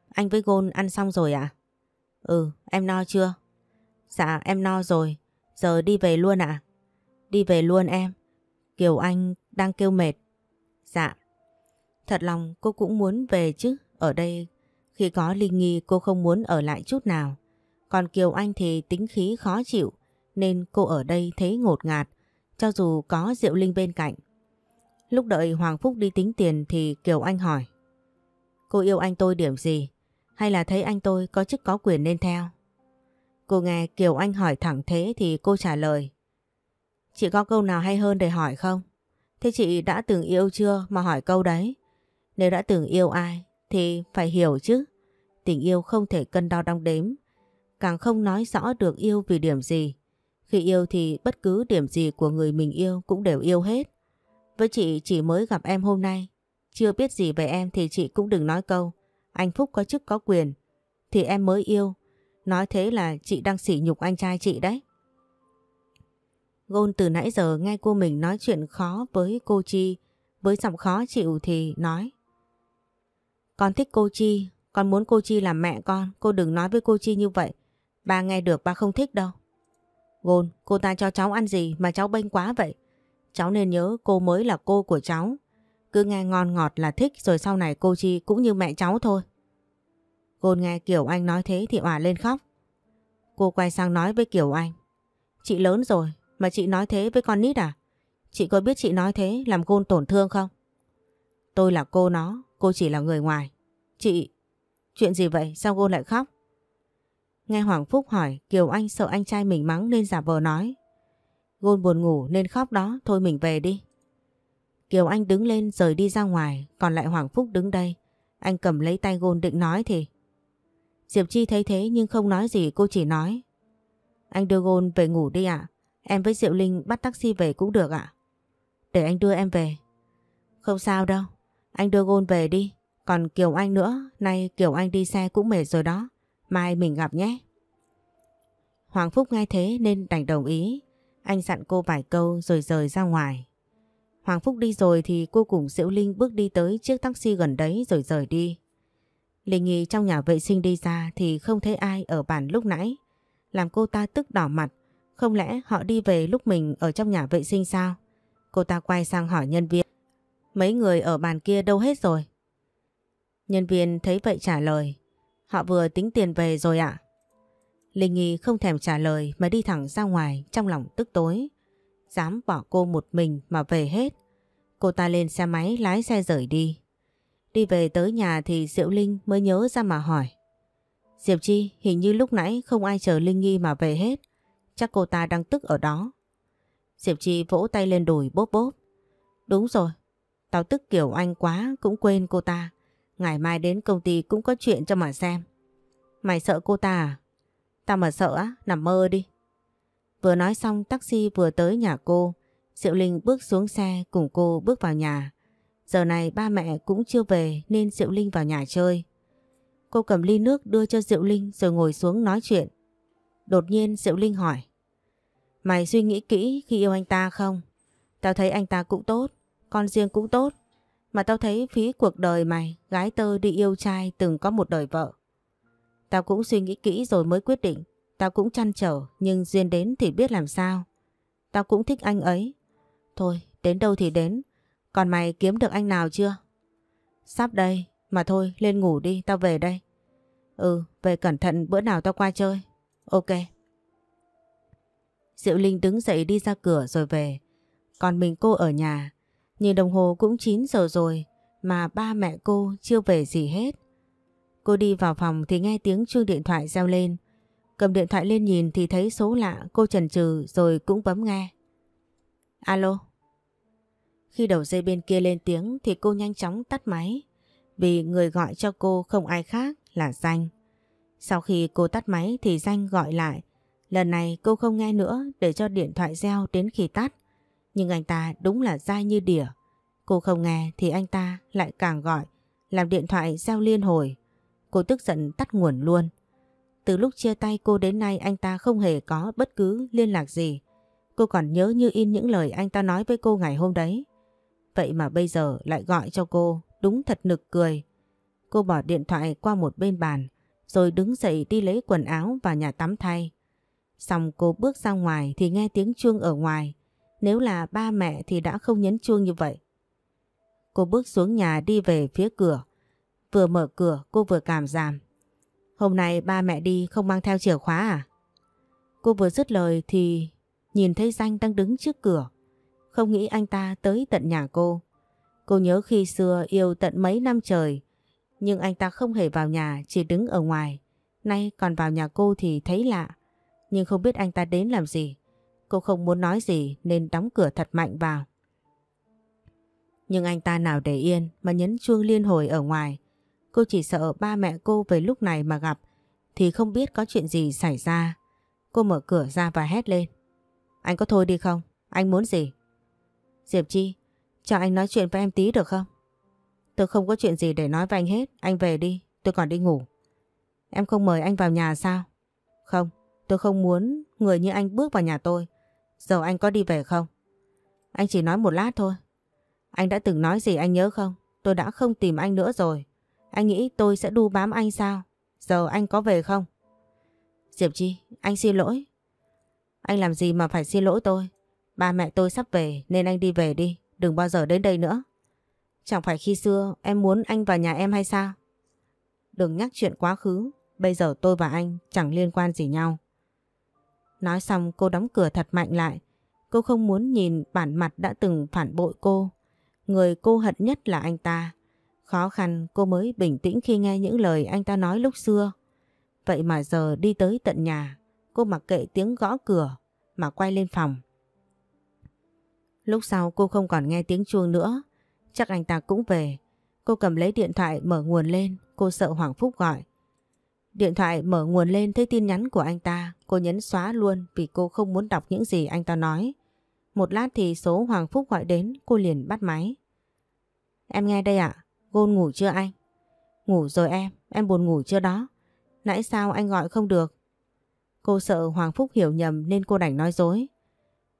Anh với Gôn ăn xong rồi ạ? À? Ừ, em no chưa? Dạ, em no rồi. Giờ đi về luôn ạ? À? Đi về luôn em. Kiều Anh đang kêu mệt. Dạ. Thật lòng cô cũng muốn về chứ. Ở đây khi có Linh Nghi cô không muốn ở lại chút nào. Còn Kiều Anh thì tính khí khó chịu nên cô ở đây thấy ngột ngạt cho dù có Diệu Linh bên cạnh. Lúc đợi Hoàng Phúc đi tính tiền thì Kiều Anh hỏi Cô yêu anh tôi điểm gì? Hay là thấy anh tôi có chức có quyền nên theo? Cô nghe Kiều Anh hỏi thẳng thế thì cô trả lời Chị có câu nào hay hơn để hỏi không? Thế chị đã từng yêu chưa mà hỏi câu đấy? Nếu đã từng yêu ai thì phải hiểu chứ. Tình yêu không thể cân đo đong đếm. Càng không nói rõ được yêu vì điểm gì. Khi yêu thì bất cứ điểm gì của người mình yêu cũng đều yêu hết. Với chị chỉ mới gặp em hôm nay. Chưa biết gì về em thì chị cũng đừng nói câu. Anh Phúc có chức có quyền. Thì em mới yêu. Nói thế là chị đang sỉ nhục anh trai chị đấy. Gôn từ nãy giờ nghe cô mình nói chuyện khó với cô Chi, với giọng khó chịu thì nói. Con thích cô Chi, con muốn cô Chi làm mẹ con, cô đừng nói với cô Chi như vậy. Ba nghe được ba không thích đâu. Gôn, cô ta cho cháu ăn gì mà cháu bênh quá vậy? Cháu nên nhớ cô mới là cô của cháu. Cứ nghe ngon ngọt là thích rồi sau này cô Chi cũng như mẹ cháu thôi. Gôn nghe Kiều Anh nói thế thì òa lên khóc. Cô quay sang nói với Kiều Anh. Chị lớn rồi, mà chị nói thế với con nít à? Chị có biết chị nói thế làm cô tổn thương không? Tôi là cô nó, cô chỉ là người ngoài. Chị, chuyện gì vậy? Sao cô lại khóc? Nghe Hoàng Phúc hỏi, Kiều Anh sợ anh trai mình mắng nên giả vờ nói. Gôn buồn ngủ nên khóc đó, thôi mình về đi. Kiều Anh đứng lên rời đi ra ngoài, còn lại Hoàng Phúc đứng đây. Anh cầm lấy tay Gôn định nói thì... Diệp Chi thấy thế nhưng không nói gì cô chỉ nói. Anh đưa Gôn về ngủ đi ạ. Em với Diệu Linh bắt taxi về cũng được ạ. Để anh đưa em về. Không sao đâu. Anh đưa Gôn về đi. Còn Kiều Anh nữa. Nay Kiều Anh đi xe cũng mệt rồi đó. Mai mình gặp nhé. Hoàng Phúc nghe thế nên đành đồng ý. Anh dặn cô vài câu rồi rời ra ngoài. Hoàng Phúc đi rồi thì cô cùng Diệu Linh bước đi tới chiếc taxi gần đấy rồi rời đi. Linh Nhi trong nhà vệ sinh đi ra thì không thấy ai ở bàn lúc nãy. Làm cô ta tức đỏ mặt không lẽ họ đi về lúc mình ở trong nhà vệ sinh sao? Cô ta quay sang hỏi nhân viên. Mấy người ở bàn kia đâu hết rồi? Nhân viên thấy vậy trả lời. Họ vừa tính tiền về rồi ạ. Linh Nghi không thèm trả lời mà đi thẳng ra ngoài trong lòng tức tối. Dám bỏ cô một mình mà về hết. Cô ta lên xe máy lái xe rời đi. Đi về tới nhà thì Diệu Linh mới nhớ ra mà hỏi. Diệp Chi hình như lúc nãy không ai chờ Linh Nghi mà về hết. Chắc cô ta đang tức ở đó. Diệp Chi vỗ tay lên đùi bốp bốp. Đúng rồi, tao tức kiểu anh quá cũng quên cô ta. Ngày mai đến công ty cũng có chuyện cho mà xem. Mày sợ cô ta à? Tao mà sợ á, nằm mơ đi. Vừa nói xong taxi vừa tới nhà cô. Diệu Linh bước xuống xe cùng cô bước vào nhà. Giờ này ba mẹ cũng chưa về nên Diệu Linh vào nhà chơi. Cô cầm ly nước đưa cho Diệu Linh rồi ngồi xuống nói chuyện. Đột nhiên Diệu Linh hỏi. Mày suy nghĩ kỹ khi yêu anh ta không? Tao thấy anh ta cũng tốt, con riêng cũng tốt. Mà tao thấy phí cuộc đời mày, gái tơ đi yêu trai từng có một đời vợ. Tao cũng suy nghĩ kỹ rồi mới quyết định. Tao cũng chăn trở nhưng duyên đến thì biết làm sao. Tao cũng thích anh ấy. Thôi, đến đâu thì đến. Còn mày kiếm được anh nào chưa? Sắp đây, mà thôi lên ngủ đi, tao về đây. Ừ, về cẩn thận bữa nào tao qua chơi, Ok. Diệu Linh đứng dậy đi ra cửa rồi về. Còn mình cô ở nhà. Nhìn đồng hồ cũng 9 giờ rồi mà ba mẹ cô chưa về gì hết. Cô đi vào phòng thì nghe tiếng chuông điện thoại reo lên. Cầm điện thoại lên nhìn thì thấy số lạ cô chần chừ rồi cũng bấm nghe. Alo. Khi đầu dây bên kia lên tiếng thì cô nhanh chóng tắt máy vì người gọi cho cô không ai khác là Danh. Sau khi cô tắt máy thì Danh gọi lại. Lần này cô không nghe nữa để cho điện thoại reo đến khi tắt. Nhưng anh ta đúng là dai như đỉa. Cô không nghe thì anh ta lại càng gọi, làm điện thoại reo liên hồi. Cô tức giận tắt nguồn luôn. Từ lúc chia tay cô đến nay anh ta không hề có bất cứ liên lạc gì. Cô còn nhớ như in những lời anh ta nói với cô ngày hôm đấy. Vậy mà bây giờ lại gọi cho cô, đúng thật nực cười. Cô bỏ điện thoại qua một bên bàn, rồi đứng dậy đi lấy quần áo vào nhà tắm thay. Xong cô bước ra ngoài thì nghe tiếng chuông ở ngoài. Nếu là ba mẹ thì đã không nhấn chuông như vậy. Cô bước xuống nhà đi về phía cửa. Vừa mở cửa cô vừa cảm giảm. Hôm nay ba mẹ đi không mang theo chìa khóa à? Cô vừa dứt lời thì nhìn thấy danh đang đứng trước cửa. Không nghĩ anh ta tới tận nhà cô. Cô nhớ khi xưa yêu tận mấy năm trời nhưng anh ta không hề vào nhà, chỉ đứng ở ngoài. Nay còn vào nhà cô thì thấy lạ. Nhưng không biết anh ta đến làm gì. Cô không muốn nói gì nên đóng cửa thật mạnh vào. Nhưng anh ta nào để yên mà nhấn chuông liên hồi ở ngoài. Cô chỉ sợ ba mẹ cô về lúc này mà gặp thì không biết có chuyện gì xảy ra. Cô mở cửa ra và hét lên. Anh có thôi đi không? Anh muốn gì? Diệp Chi, cho anh nói chuyện với em tí được không? Tôi không có chuyện gì để nói với anh hết. Anh về đi, tôi còn đi ngủ. Em không mời anh vào nhà sao? Không, tôi không muốn người như anh bước vào nhà tôi. Giờ anh có đi về không? Anh chỉ nói một lát thôi. Anh đã từng nói gì anh nhớ không? Tôi đã không tìm anh nữa rồi. Anh nghĩ tôi sẽ đu bám anh sao? Giờ anh có về không? Diệp Chi, anh xin lỗi. Anh làm gì mà phải xin lỗi tôi? Ba mẹ tôi sắp về nên anh đi về đi, đừng bao giờ đến đây nữa. Chẳng phải khi xưa em muốn anh vào nhà em hay sao? Đừng nhắc chuyện quá khứ, bây giờ tôi và anh chẳng liên quan gì nhau. Nói xong cô đóng cửa thật mạnh lại. Cô không muốn nhìn bản mặt đã từng phản bội cô. Người cô hận nhất là anh ta. Khó khăn cô mới bình tĩnh khi nghe những lời anh ta nói lúc xưa. Vậy mà giờ đi tới tận nhà, cô mặc kệ tiếng gõ cửa mà quay lên phòng. Lúc sau cô không còn nghe tiếng chuông nữa. Chắc anh ta cũng về. Cô cầm lấy điện thoại mở nguồn lên, cô sợ Hoàng Phúc gọi. Điện thoại mở nguồn lên thấy tin nhắn của anh ta, cô nhấn xóa luôn vì cô không muốn đọc những gì anh ta nói. Một lát thì số Hoàng Phúc gọi đến, cô liền bắt máy. Em nghe đây ạ, à? Gôn ngủ chưa anh? Ngủ rồi em, em buồn ngủ chưa đó? Nãy sao anh gọi không được? Cô sợ Hoàng Phúc hiểu nhầm nên cô đành nói dối.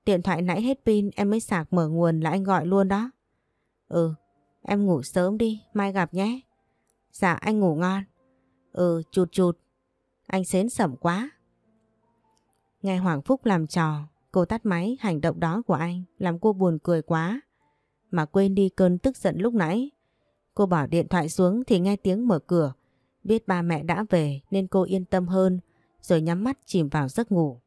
Điện thoại nãy hết pin em mới sạc mở nguồn là anh gọi luôn đó. Ừ, em ngủ sớm đi, mai gặp nhé. Dạ anh ngủ ngon. Ừ, chụt chụt. Anh xến sẩm quá. Nghe Hoàng Phúc làm trò, cô tắt máy hành động đó của anh làm cô buồn cười quá. Mà quên đi cơn tức giận lúc nãy. Cô bỏ điện thoại xuống thì nghe tiếng mở cửa. Biết ba mẹ đã về nên cô yên tâm hơn rồi nhắm mắt chìm vào giấc ngủ.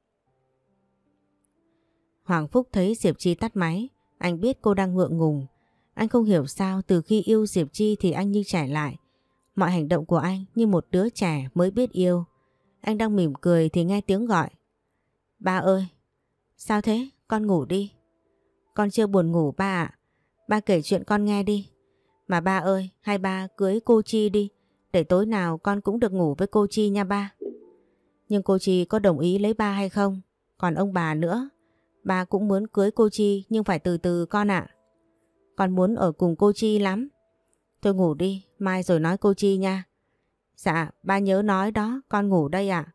Hoàng Phúc thấy Diệp Chi tắt máy, anh biết cô đang ngượng ngùng anh không hiểu sao từ khi yêu Diệp Chi thì anh như trẻ lại. Mọi hành động của anh như một đứa trẻ mới biết yêu. Anh đang mỉm cười thì nghe tiếng gọi. Ba ơi! Sao thế? Con ngủ đi. Con chưa buồn ngủ ba ạ. Ba kể chuyện con nghe đi. Mà ba ơi, hai ba cưới cô Chi đi. Để tối nào con cũng được ngủ với cô Chi nha ba. Nhưng cô Chi có đồng ý lấy ba hay không? Còn ông bà nữa. Ba cũng muốn cưới cô Chi nhưng phải từ từ con ạ. À. Con muốn ở cùng cô Chi lắm. Tôi ngủ đi, mai rồi nói cô Chi nha. Dạ, ba nhớ nói đó, con ngủ đây ạ.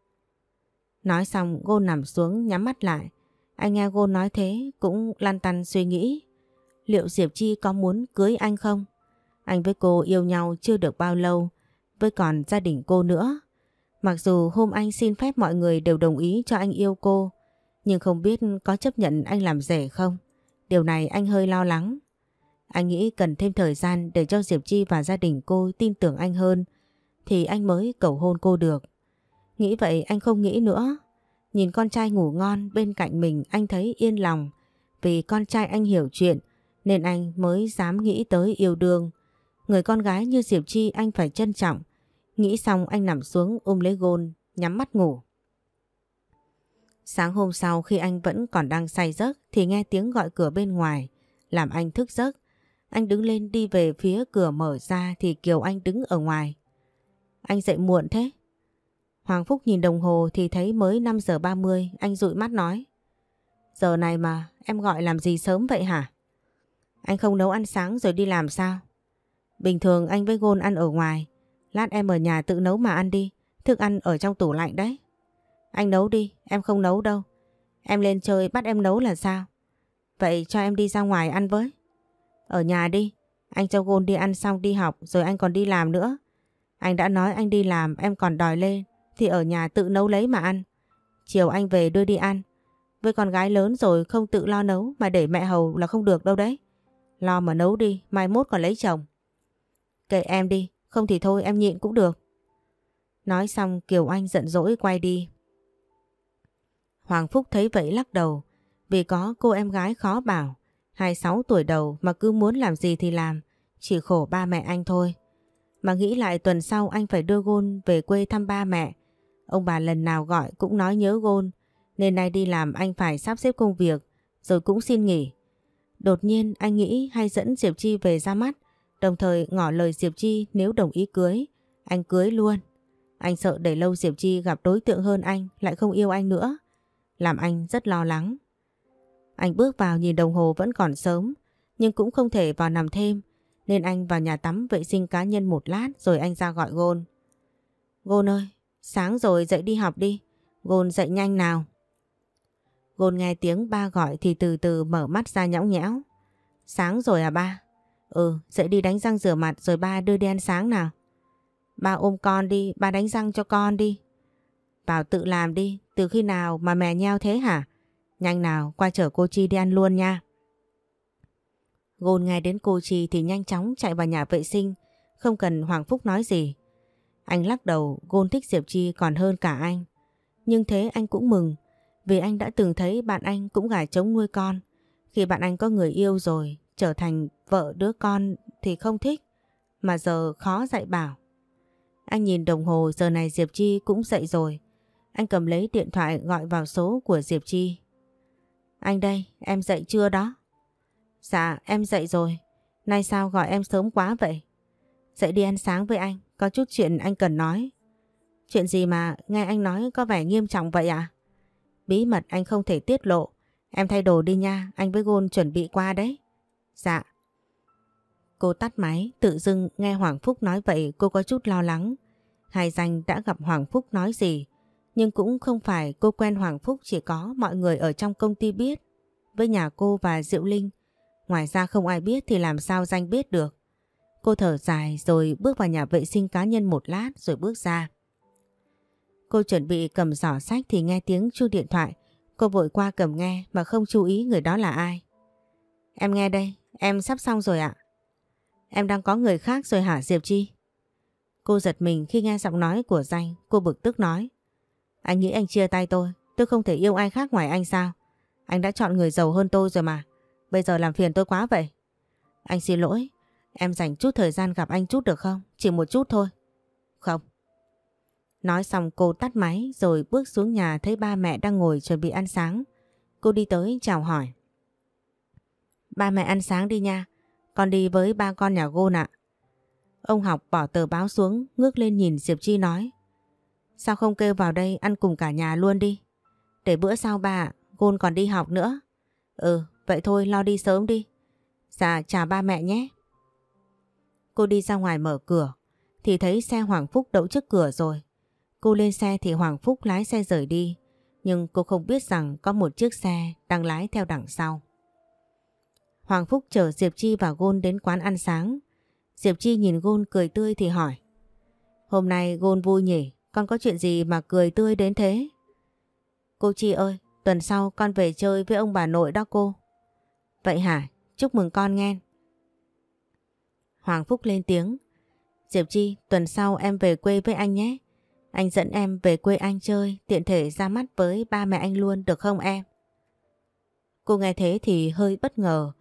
Nói xong cô nằm xuống nhắm mắt lại. Anh nghe cô nói thế cũng lăn tăn suy nghĩ. Liệu Diệp Chi có muốn cưới anh không? Anh với cô yêu nhau chưa được bao lâu, với còn gia đình cô nữa. Mặc dù hôm anh xin phép mọi người đều đồng ý cho anh yêu cô, nhưng không biết có chấp nhận anh làm rể không. Điều này anh hơi lo lắng. Anh nghĩ cần thêm thời gian để cho Diệp Chi và gia đình cô tin tưởng anh hơn thì anh mới cầu hôn cô được. Nghĩ vậy anh không nghĩ nữa. Nhìn con trai ngủ ngon bên cạnh mình anh thấy yên lòng vì con trai anh hiểu chuyện nên anh mới dám nghĩ tới yêu đương. Người con gái như Diệp Chi anh phải trân trọng. Nghĩ xong anh nằm xuống ôm lấy gôn, nhắm mắt ngủ. Sáng hôm sau khi anh vẫn còn đang say giấc thì nghe tiếng gọi cửa bên ngoài, làm anh thức giấc. Anh đứng lên đi về phía cửa mở ra thì Kiều Anh đứng ở ngoài. Anh dậy muộn thế. Hoàng Phúc nhìn đồng hồ thì thấy mới 5 giờ 30, anh dụi mắt nói. Giờ này mà, em gọi làm gì sớm vậy hả? Anh không nấu ăn sáng rồi đi làm sao? Bình thường anh với Gôn ăn ở ngoài, lát em ở nhà tự nấu mà ăn đi, thức ăn ở trong tủ lạnh đấy. Anh nấu đi, em không nấu đâu. Em lên chơi bắt em nấu là sao? Vậy cho em đi ra ngoài ăn với. Ở nhà đi, anh cho Gôn đi ăn xong đi học rồi anh còn đi làm nữa. Anh đã nói anh đi làm em còn đòi lên thì ở nhà tự nấu lấy mà ăn. Chiều anh về đưa đi ăn. Với con gái lớn rồi không tự lo nấu mà để mẹ hầu là không được đâu đấy. Lo mà nấu đi, mai mốt còn lấy chồng. Kệ em đi, không thì thôi em nhịn cũng được. Nói xong Kiều Anh giận dỗi quay đi. Hoàng Phúc thấy vậy lắc đầu vì có cô em gái khó bảo 26 tuổi đầu mà cứ muốn làm gì thì làm, chỉ khổ ba mẹ anh thôi. Mà nghĩ lại tuần sau anh phải đưa Gôn về quê thăm ba mẹ. Ông bà lần nào gọi cũng nói nhớ Gôn, nên nay đi làm anh phải sắp xếp công việc, rồi cũng xin nghỉ. Đột nhiên anh nghĩ hay dẫn Diệp Chi về ra mắt, đồng thời ngỏ lời Diệp Chi nếu đồng ý cưới, anh cưới luôn. Anh sợ để lâu Diệp Chi gặp đối tượng hơn anh lại không yêu anh nữa, làm anh rất lo lắng. Anh bước vào nhìn đồng hồ vẫn còn sớm, nhưng cũng không thể vào nằm thêm, nên anh vào nhà tắm vệ sinh cá nhân một lát rồi anh ra gọi Gôn. Gôn ơi, sáng rồi dậy đi học đi, Gôn dậy nhanh nào. Gôn nghe tiếng ba gọi thì từ từ mở mắt ra nhõng nhẽo. Sáng rồi à ba? Ừ, dậy đi đánh răng rửa mặt rồi ba đưa đi ăn sáng nào. Ba ôm con đi, ba đánh răng cho con đi. Bảo tự làm đi, từ khi nào mà mè nheo thế hả? Nhanh nào qua chở cô Chi đi ăn luôn nha. Gôn nghe đến cô Chi thì nhanh chóng chạy vào nhà vệ sinh, không cần Hoàng Phúc nói gì. Anh lắc đầu, Gôn thích Diệp Chi còn hơn cả anh. Nhưng thế anh cũng mừng, vì anh đã từng thấy bạn anh cũng gả chống nuôi con. Khi bạn anh có người yêu rồi, trở thành vợ đứa con thì không thích, mà giờ khó dạy bảo. Anh nhìn đồng hồ giờ này Diệp Chi cũng dậy rồi. Anh cầm lấy điện thoại gọi vào số của Diệp Chi. Anh đây, em dậy chưa đó? Dạ, em dậy rồi. Nay sao gọi em sớm quá vậy? Dậy đi ăn sáng với anh, có chút chuyện anh cần nói. Chuyện gì mà nghe anh nói có vẻ nghiêm trọng vậy à? Bí mật anh không thể tiết lộ. Em thay đồ đi nha, anh với Gôn chuẩn bị qua đấy. Dạ. Cô tắt máy, tự dưng nghe Hoàng Phúc nói vậy cô có chút lo lắng. Hải Danh đã gặp Hoàng Phúc nói gì? Nhưng cũng không phải cô quen Hoàng Phúc chỉ có mọi người ở trong công ty biết với nhà cô và Diệu Linh. Ngoài ra không ai biết thì làm sao danh biết được. Cô thở dài rồi bước vào nhà vệ sinh cá nhân một lát rồi bước ra. Cô chuẩn bị cầm giỏ sách thì nghe tiếng chuông điện thoại. Cô vội qua cầm nghe mà không chú ý người đó là ai. Em nghe đây, em sắp xong rồi ạ. Em đang có người khác rồi hả Diệp Chi? Cô giật mình khi nghe giọng nói của danh, cô bực tức nói. Anh nghĩ anh chia tay tôi, tôi không thể yêu ai khác ngoài anh sao? Anh đã chọn người giàu hơn tôi rồi mà. Bây giờ làm phiền tôi quá vậy. Anh xin lỗi, em dành chút thời gian gặp anh chút được không? Chỉ một chút thôi. Không. Nói xong cô tắt máy rồi bước xuống nhà thấy ba mẹ đang ngồi chuẩn bị ăn sáng. Cô đi tới chào hỏi. Ba mẹ ăn sáng đi nha, con đi với ba con nhà gôn ạ. Ông học bỏ tờ báo xuống, ngước lên nhìn Diệp Chi nói. Sao không kêu vào đây ăn cùng cả nhà luôn đi? Để bữa sau bà, Gôn còn đi học nữa. Ừ, vậy thôi lo đi sớm đi. Dạ, chào ba mẹ nhé. Cô đi ra ngoài mở cửa, thì thấy xe Hoàng Phúc đậu trước cửa rồi. Cô lên xe thì Hoàng Phúc lái xe rời đi, nhưng cô không biết rằng có một chiếc xe đang lái theo đằng sau. Hoàng Phúc chở Diệp Chi và Gôn đến quán ăn sáng. Diệp Chi nhìn Gôn cười tươi thì hỏi. Hôm nay Gôn vui nhỉ? Con có chuyện gì mà cười tươi đến thế? Cô Chi ơi, tuần sau con về chơi với ông bà nội đó cô. Vậy hả? Chúc mừng con nghe. Hoàng Phúc lên tiếng. Diệp Chi, tuần sau em về quê với anh nhé. Anh dẫn em về quê anh chơi, tiện thể ra mắt với ba mẹ anh luôn được không em? Cô nghe thế thì hơi bất ngờ,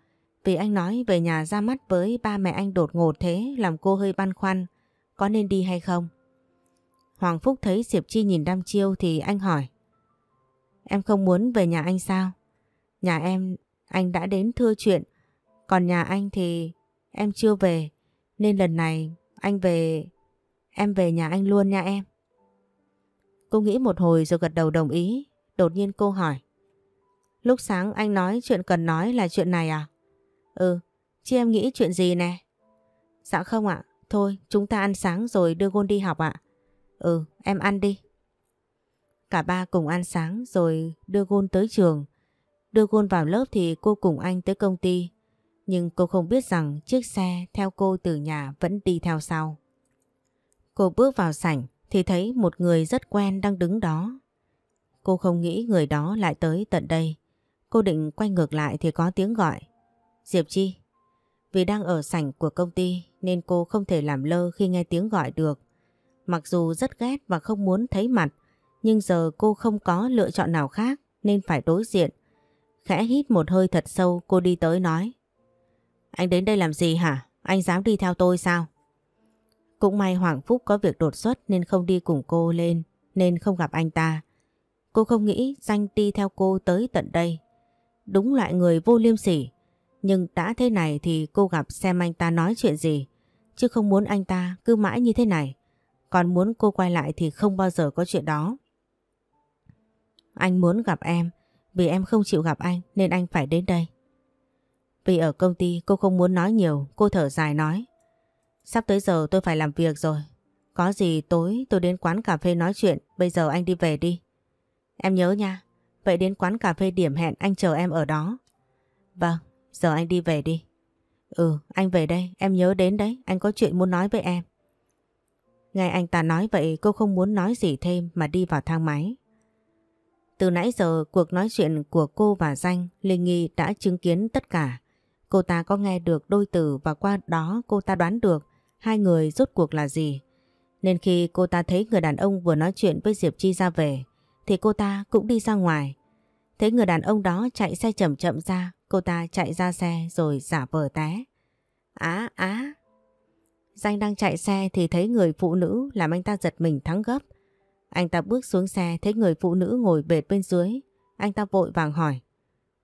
vì anh nói về nhà ra mắt với ba mẹ anh đột ngột thế làm cô hơi băn khoăn, có nên đi hay không? Hoàng Phúc thấy Diệp Chi nhìn đăm chiêu thì anh hỏi. Em không muốn về nhà anh sao? Nhà em, anh đã đến thưa chuyện. Còn nhà anh thì em chưa về. Nên lần này anh về... Em về nhà anh luôn nha em. Cô nghĩ một hồi rồi gật đầu đồng ý. Đột nhiên cô hỏi. Lúc sáng anh nói chuyện cần nói là chuyện này à? Ừ, chứ em nghĩ chuyện gì nè? Dạ không ạ, thôi chúng ta ăn sáng rồi đưa Gôn đi học ạ. Ừ, em ăn đi. Cả ba cùng ăn sáng rồi đưa Gun tới trường. Đưa Gun vào lớp thì cô cùng anh tới công ty. Nhưng cô không biết rằng chiếc xe theo cô từ nhà vẫn đi theo sau. Cô bước vào sảnh thì thấy một người rất quen đang đứng đó. Cô không nghĩ người đó lại tới tận đây. Cô định quay ngược lại thì có tiếng gọi. Diệp Chi. Vì đang ở sảnh của công ty nên cô không thể làm lơ khi nghe tiếng gọi được. Mặc dù rất ghét và không muốn thấy mặt, nhưng giờ cô không có lựa chọn nào khác nên phải đối diện. Khẽ hít một hơi thật sâu cô đi tới nói. Anh đến đây làm gì hả? Anh dám đi theo tôi sao? Cũng may Hoàng Phúc có việc đột xuất nên không đi cùng cô lên, nên không gặp anh ta. Cô không nghĩ danh đi theo cô tới tận đây. Đúng loại người vô liêm sỉ. Nhưng đã thế này thì cô gặp xem anh ta nói chuyện gì. Chứ không muốn anh ta cứ mãi như thế này. Còn muốn cô quay lại thì không bao giờ có chuyện đó. Anh muốn gặp em vì em không chịu gặp anh nên anh phải đến đây. Vì ở công ty cô không muốn nói nhiều, cô thở dài nói. Sắp tới giờ tôi phải làm việc rồi. Có gì tối tôi đến quán cà phê nói chuyện, bây giờ anh đi về đi. Em nhớ nha, vậy đến quán cà phê điểm hẹn anh chờ em ở đó. Vâng, giờ anh đi về đi. Ừ, anh về đây, em nhớ đến đấy, anh có chuyện muốn nói với em. Nghe anh ta nói vậy cô không muốn nói gì thêm mà đi vào thang máy. Từ nãy giờ cuộc nói chuyện của cô và Danh, Linh Nghi đã chứng kiến tất cả. Cô ta có nghe được đôi từ và qua đó cô ta đoán được hai người rốt cuộc là gì. Nên khi cô ta thấy người đàn ông vừa nói chuyện với Diệp Chi ra về thì cô ta cũng đi ra ngoài. Thấy người đàn ông đó chạy xe chậm chậm ra, cô ta chạy ra xe rồi giả vờ té. Á à, á, à, Danh đang chạy xe thì thấy người phụ nữ làm anh ta giật mình thắng gấp. Anh ta bước xuống xe thấy người phụ nữ ngồi bệt bên dưới. Anh ta vội vàng hỏi.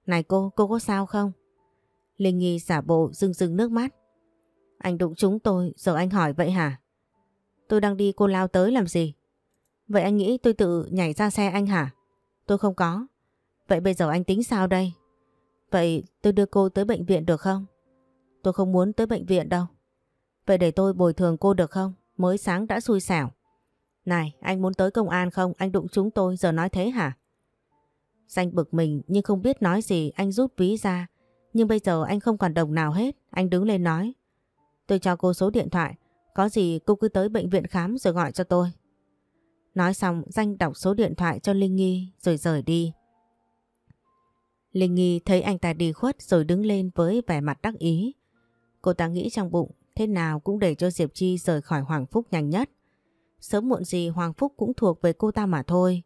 Này cô, cô có sao không? Linh Nghi giả bộ rưng rưng nước mắt. Anh đụng chúng tôi, giờ anh hỏi vậy hả? Tôi đang đi cô lao tới làm gì? Vậy anh nghĩ tôi tự nhảy ra xe anh hả? Tôi không có. Vậy bây giờ anh tính sao đây? Vậy tôi đưa cô tới bệnh viện được không? Tôi không muốn tới bệnh viện đâu. Vậy để tôi bồi thường cô được không? Mới sáng đã xui xẻo. Này, anh muốn tới công an không? Anh đụng chúng tôi giờ nói thế hả? Danh bực mình nhưng không biết nói gì anh rút ví ra. Nhưng bây giờ anh không còn đồng nào hết. Anh đứng lên nói. Tôi cho cô số điện thoại. Có gì cô cứ tới bệnh viện khám rồi gọi cho tôi. Nói xong Danh đọc số điện thoại cho Linh Nghi rồi rời đi. Linh Nghi thấy anh ta đi khuất rồi đứng lên với vẻ mặt đắc ý. Cô ta nghĩ trong bụng Thế nào cũng để cho Diệp Chi rời khỏi Hoàng Phúc nhanh nhất. Sớm muộn gì Hoàng Phúc cũng thuộc về cô ta mà thôi.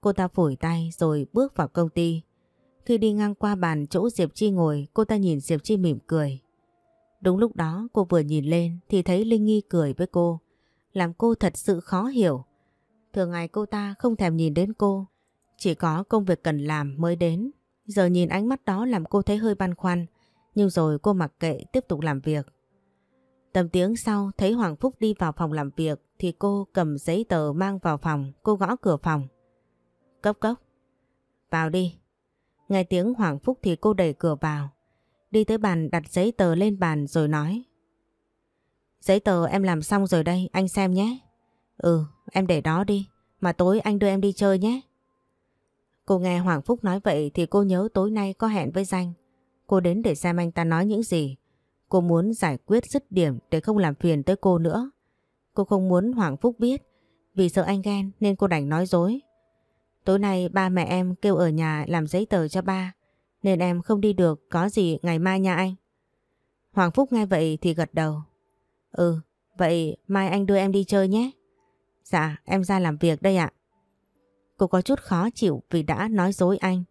Cô ta phủi tay rồi bước vào công ty. Khi đi ngang qua bàn chỗ Diệp Chi ngồi, cô ta nhìn Diệp Chi mỉm cười. Đúng lúc đó cô vừa nhìn lên thì thấy Linh Nghi cười với cô, làm cô thật sự khó hiểu. Thường ngày cô ta không thèm nhìn đến cô, chỉ có công việc cần làm mới đến. Giờ nhìn ánh mắt đó làm cô thấy hơi băn khoăn, nhưng rồi cô mặc kệ tiếp tục làm việc. Tầm tiếng sau thấy Hoàng Phúc đi vào phòng làm việc thì cô cầm giấy tờ mang vào phòng, cô gõ cửa phòng. Cốc cốc. Vào đi. Nghe tiếng Hoàng Phúc thì cô đẩy cửa vào. Đi tới bàn đặt giấy tờ lên bàn rồi nói. Giấy tờ em làm xong rồi đây, anh xem nhé. Ừ, em để đó đi, mà tối anh đưa em đi chơi nhé. Cô nghe Hoàng Phúc nói vậy thì cô nhớ tối nay có hẹn với Danh. Cô đến để xem anh ta nói những gì. Cô muốn giải quyết dứt điểm để không làm phiền tới cô nữa. Cô không muốn Hoàng Phúc biết vì sợ anh ghen nên cô đành nói dối. Tối nay ba mẹ em kêu ở nhà làm giấy tờ cho ba nên em không đi được có gì ngày mai nha anh. Hoàng Phúc nghe vậy thì gật đầu. Ừ, vậy mai anh đưa em đi chơi nhé. Dạ, em ra làm việc đây ạ. Cô có chút khó chịu vì đã nói dối anh.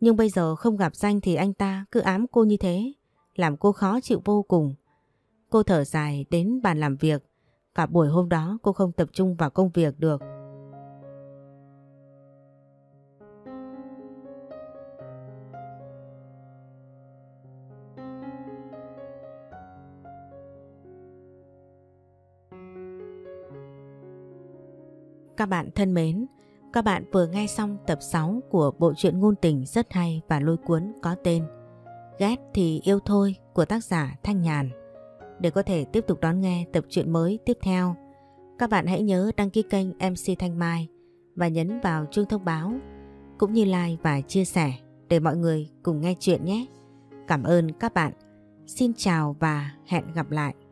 Nhưng bây giờ không gặp danh thì anh ta cứ ám cô như thế làm cô khó chịu vô cùng. Cô thở dài đến bàn làm việc, cả buổi hôm đó cô không tập trung vào công việc được. Các bạn thân mến, các bạn vừa nghe xong tập 6 của bộ truyện ngôn tình rất hay và lôi cuốn có tên Ghét thì yêu thôi của tác giả Thanh Nhàn. Để có thể tiếp tục đón nghe tập truyện mới tiếp theo, các bạn hãy nhớ đăng ký kênh MC Thanh Mai và nhấn vào chuông thông báo cũng như like và chia sẻ để mọi người cùng nghe chuyện nhé. Cảm ơn các bạn. Xin chào và hẹn gặp lại.